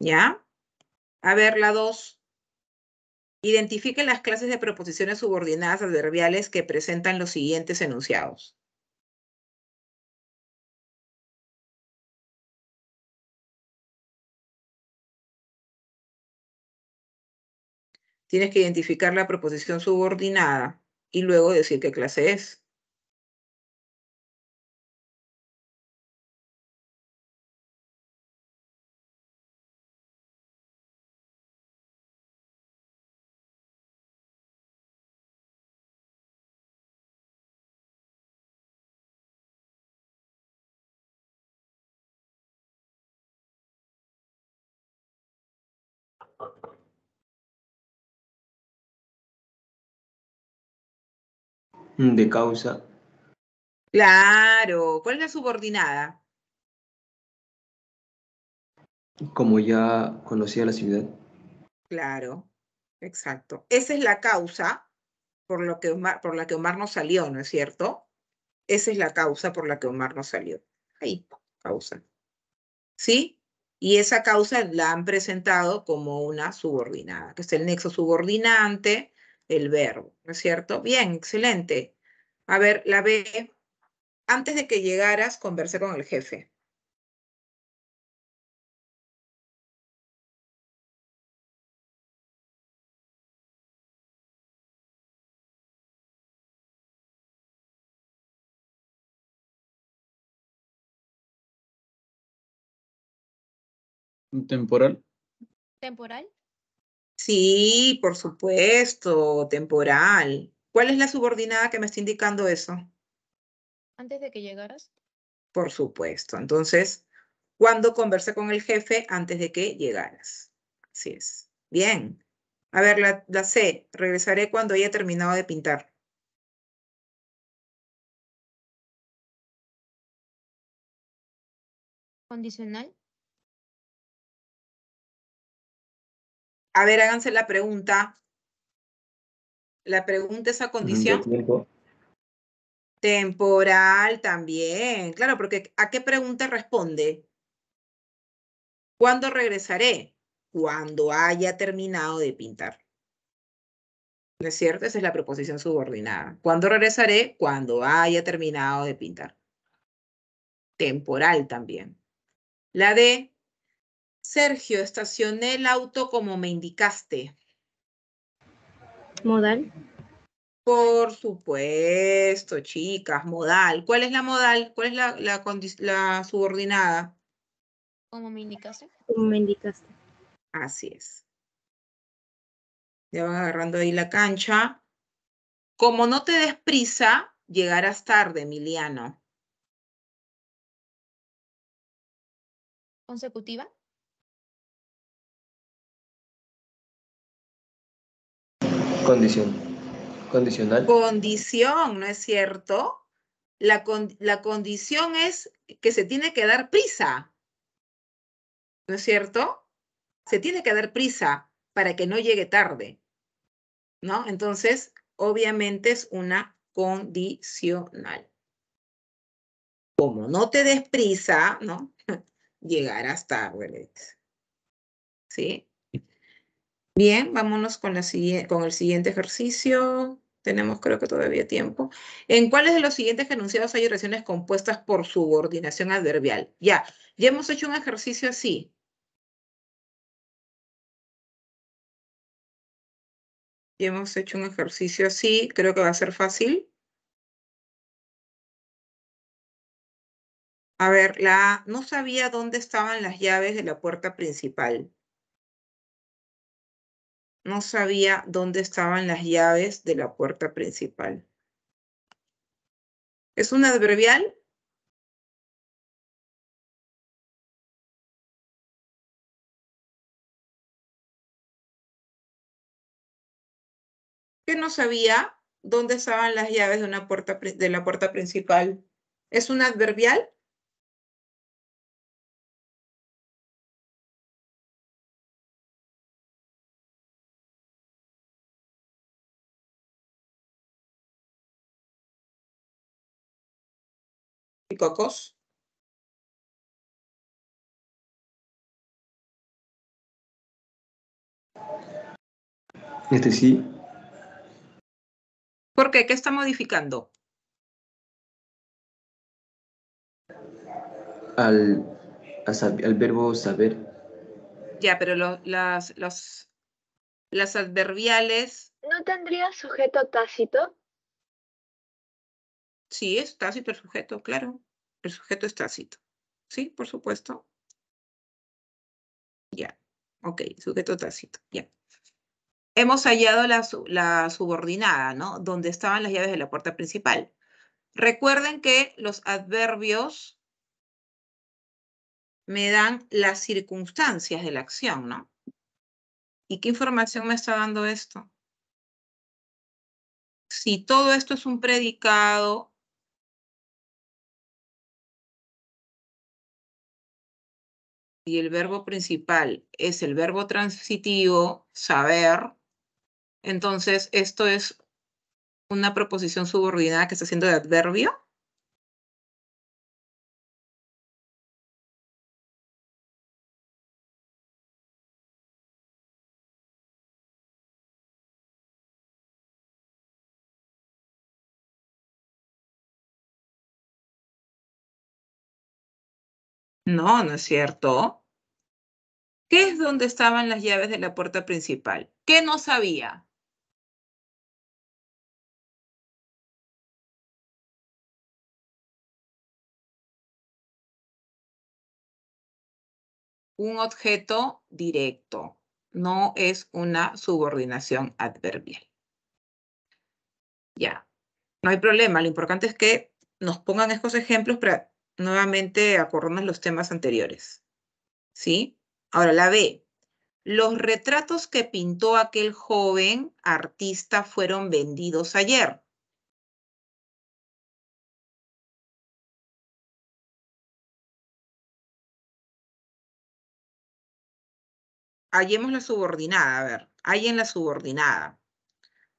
¿Ya? A ver, la dos. Identifique las clases de proposiciones subordinadas adverbiales que presentan los siguientes enunciados. Tienes que identificar la proposición subordinada y luego decir qué clase es. de causa. Claro, ¿cuál es la subordinada? Como ya conocía la ciudad. Claro, exacto. Esa es la causa por, la que Omar no salió, ¿no es cierto? Esa es la causa por la que Omar no salió. Ahí, causa. ¿Sí? Y esa causa la han presentado como una subordinada, que es el nexo subordinante, el verbo, ¿no es cierto? Bien, excelente. A ver, la B. Antes de que llegaras, conversé con el jefe. Temporal. Temporal. Sí, por supuesto, temporal. ¿Cuál es la subordinada que me está indicando eso? Antes de que llegaras. Por supuesto. Entonces, cuando conversé con el jefe antes de que llegaras. Así es. Bien. A ver, la, la C. Regresaré cuando haya terminado de pintar. Condicional. A ver, háganse la pregunta. La pregunta es a condición. Temporal también, claro, porque ¿a qué pregunta responde? ¿Cuándo regresaré? Cuando haya terminado de pintar. ¿No es cierto? Esa es la proposición subordinada. ¿Cuándo regresaré? Cuando haya terminado de pintar. Temporal también. La de... Sergio, estacioné el auto como me indicaste. Modal. Por supuesto, chicas, modal. ¿Cuál es la modal? ¿Cuál es la, subordinada? Como me indicaste. Como me indicaste. Así es. Ya van agarrando ahí la cancha. Como no te des prisa, llegarás tarde, Emiliano. ¿Consecutiva? Condición. Condicional. Condición, ¿no es cierto? La, condición es que se tiene que dar prisa. ¿No es cierto? Se tiene que dar prisa para que no llegue tarde. ¿No? Entonces, obviamente es una condicional. Como no te des prisa, ¿no? Llegarás tarde, ¿Sí? Bien, vámonos con, el siguiente ejercicio. Tenemos creo que todavía tiempo. ¿En cuáles de los siguientes enunciados hay oraciones compuestas por subordinación adverbial? Ya, ya hemos hecho un ejercicio así. Ya hemos hecho un ejercicio así. Creo que va a ser fácil. A ver, la, no sabía dónde estaban las llaves de la puerta principal no sabía dónde estaban las llaves de la puerta principal. ¿Es un adverbial? que no sabía dónde estaban las llaves de, una puerta, de la puerta principal. ¿Es un adverbial? Cocos. Este sí. ¿Por qué? ¿Qué está modificando? Al, verbo saber. Ya, pero las, las adverbiales... ¿No tendría sujeto tácito? Sí, es tácito el sujeto, claro el sujeto es tácito, ¿Sí? Por supuesto. Ya. Ok, sujeto tácito. Ya. Hemos hallado la subordinada, ¿no? Donde estaban las llaves de la puerta principal. Recuerden que los adverbios me dan las circunstancias de la acción, ¿no? ¿Y qué información me está dando esto? Si todo esto es un predicado, y el verbo principal es el verbo transitivo, saber, entonces esto es una proposición subordinada que está haciendo de adverbio No, no es cierto. ¿Qué es donde estaban las llaves de la puerta principal? ¿Qué no sabía? Un objeto directo, no es una subordinación adverbial. Ya, no hay problema, lo importante es que nos pongan estos ejemplos para Nuevamente acordarnos los temas anteriores. ¿Sí? Ahora la B. Los retratos que pintó aquel joven artista fueron vendidos ayer. hallemos la subordinada, a ver, hay en la subordinada.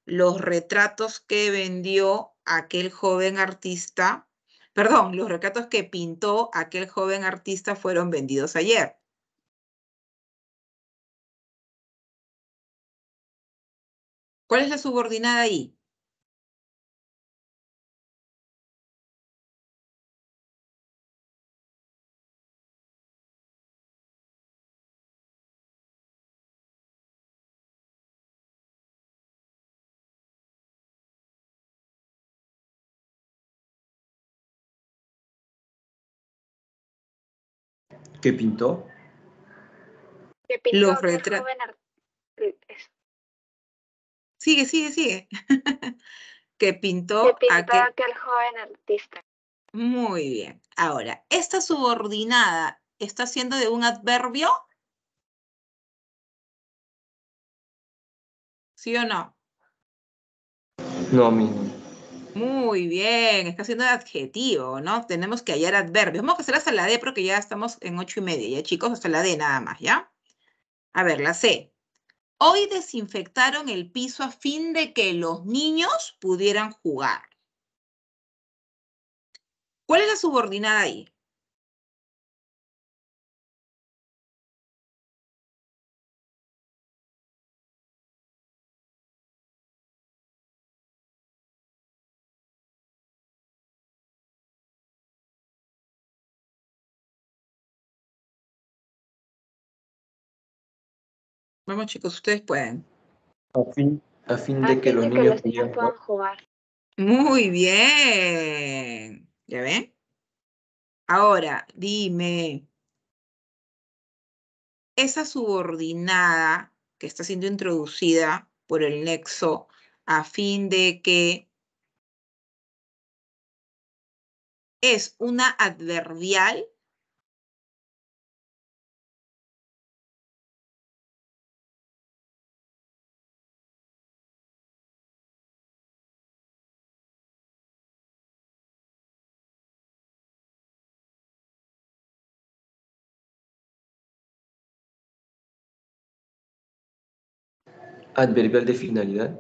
Los retratos que vendió aquel joven artista perdón, los recatos que pintó aquel joven artista fueron vendidos ayer. ¿Cuál es la subordinada ahí? ¿Qué pintó? Que pintó los retratos. Sigue, sigue, sigue. que pintó, que pintó aquel... joven artista. Muy bien. Ahora, esta subordinada está siendo de un adverbio. ¿Sí o no? No, mismo. Muy bien, está haciendo adjetivo, ¿no? Tenemos que hallar adverbios. Vamos a hacer hasta la D porque ya estamos en ocho y media, ya chicos, hasta la D nada más, ¿ya? A ver, la C. Hoy desinfectaron el piso a fin de que los niños pudieran jugar. ¿Cuál es la subordinada ahí? Vamos chicos, ustedes pueden. A fin, de que, los, niños que los puedan jugar. Muy bien. ¿Ya ven? Ahora, dime, esa subordinada que está siendo introducida por el nexo a fin de que es una adverbial adverbial de finalidad?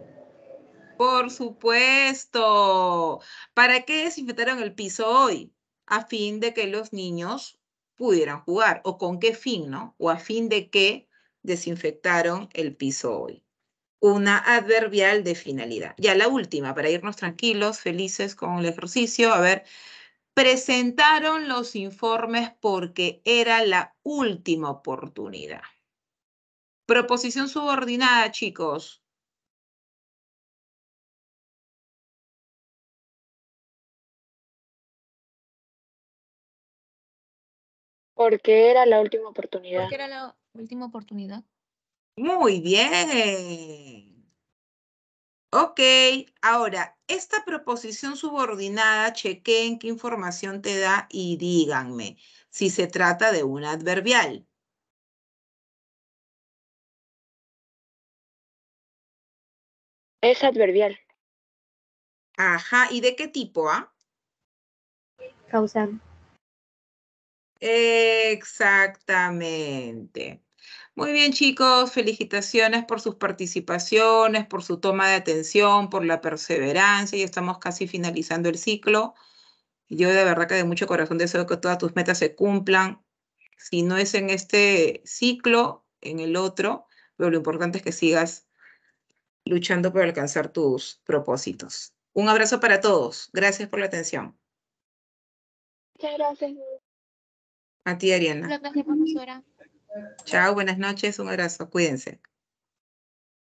Por supuesto. ¿Para qué desinfectaron el piso hoy? A fin de que los niños pudieran jugar. ¿O con qué fin, no? ¿O a fin de qué desinfectaron el piso hoy? Una adverbial de finalidad. Ya la última, para irnos tranquilos, felices con el ejercicio. A ver, presentaron los informes porque era la última oportunidad. Proposición subordinada, chicos. Porque era la última oportunidad. Porque era la última oportunidad. Muy bien. Ok, ahora, esta proposición subordinada, chequeen qué información te da y díganme si se trata de un adverbial. Es adverbial. Ajá, ¿y de qué tipo, ah? Exactamente. Muy bien, chicos, felicitaciones por sus participaciones, por su toma de atención, por la perseverancia. Ya estamos casi finalizando el ciclo. Yo de verdad que de mucho corazón deseo que todas tus metas se cumplan. Si no es en este ciclo, en el otro, pero lo importante es que sigas luchando por alcanzar tus propósitos. Un abrazo para todos. Gracias por la atención. Muchas gracias. A ti, Ariana. Gracias, profesora. Chao, buenas noches. Un abrazo. Cuídense.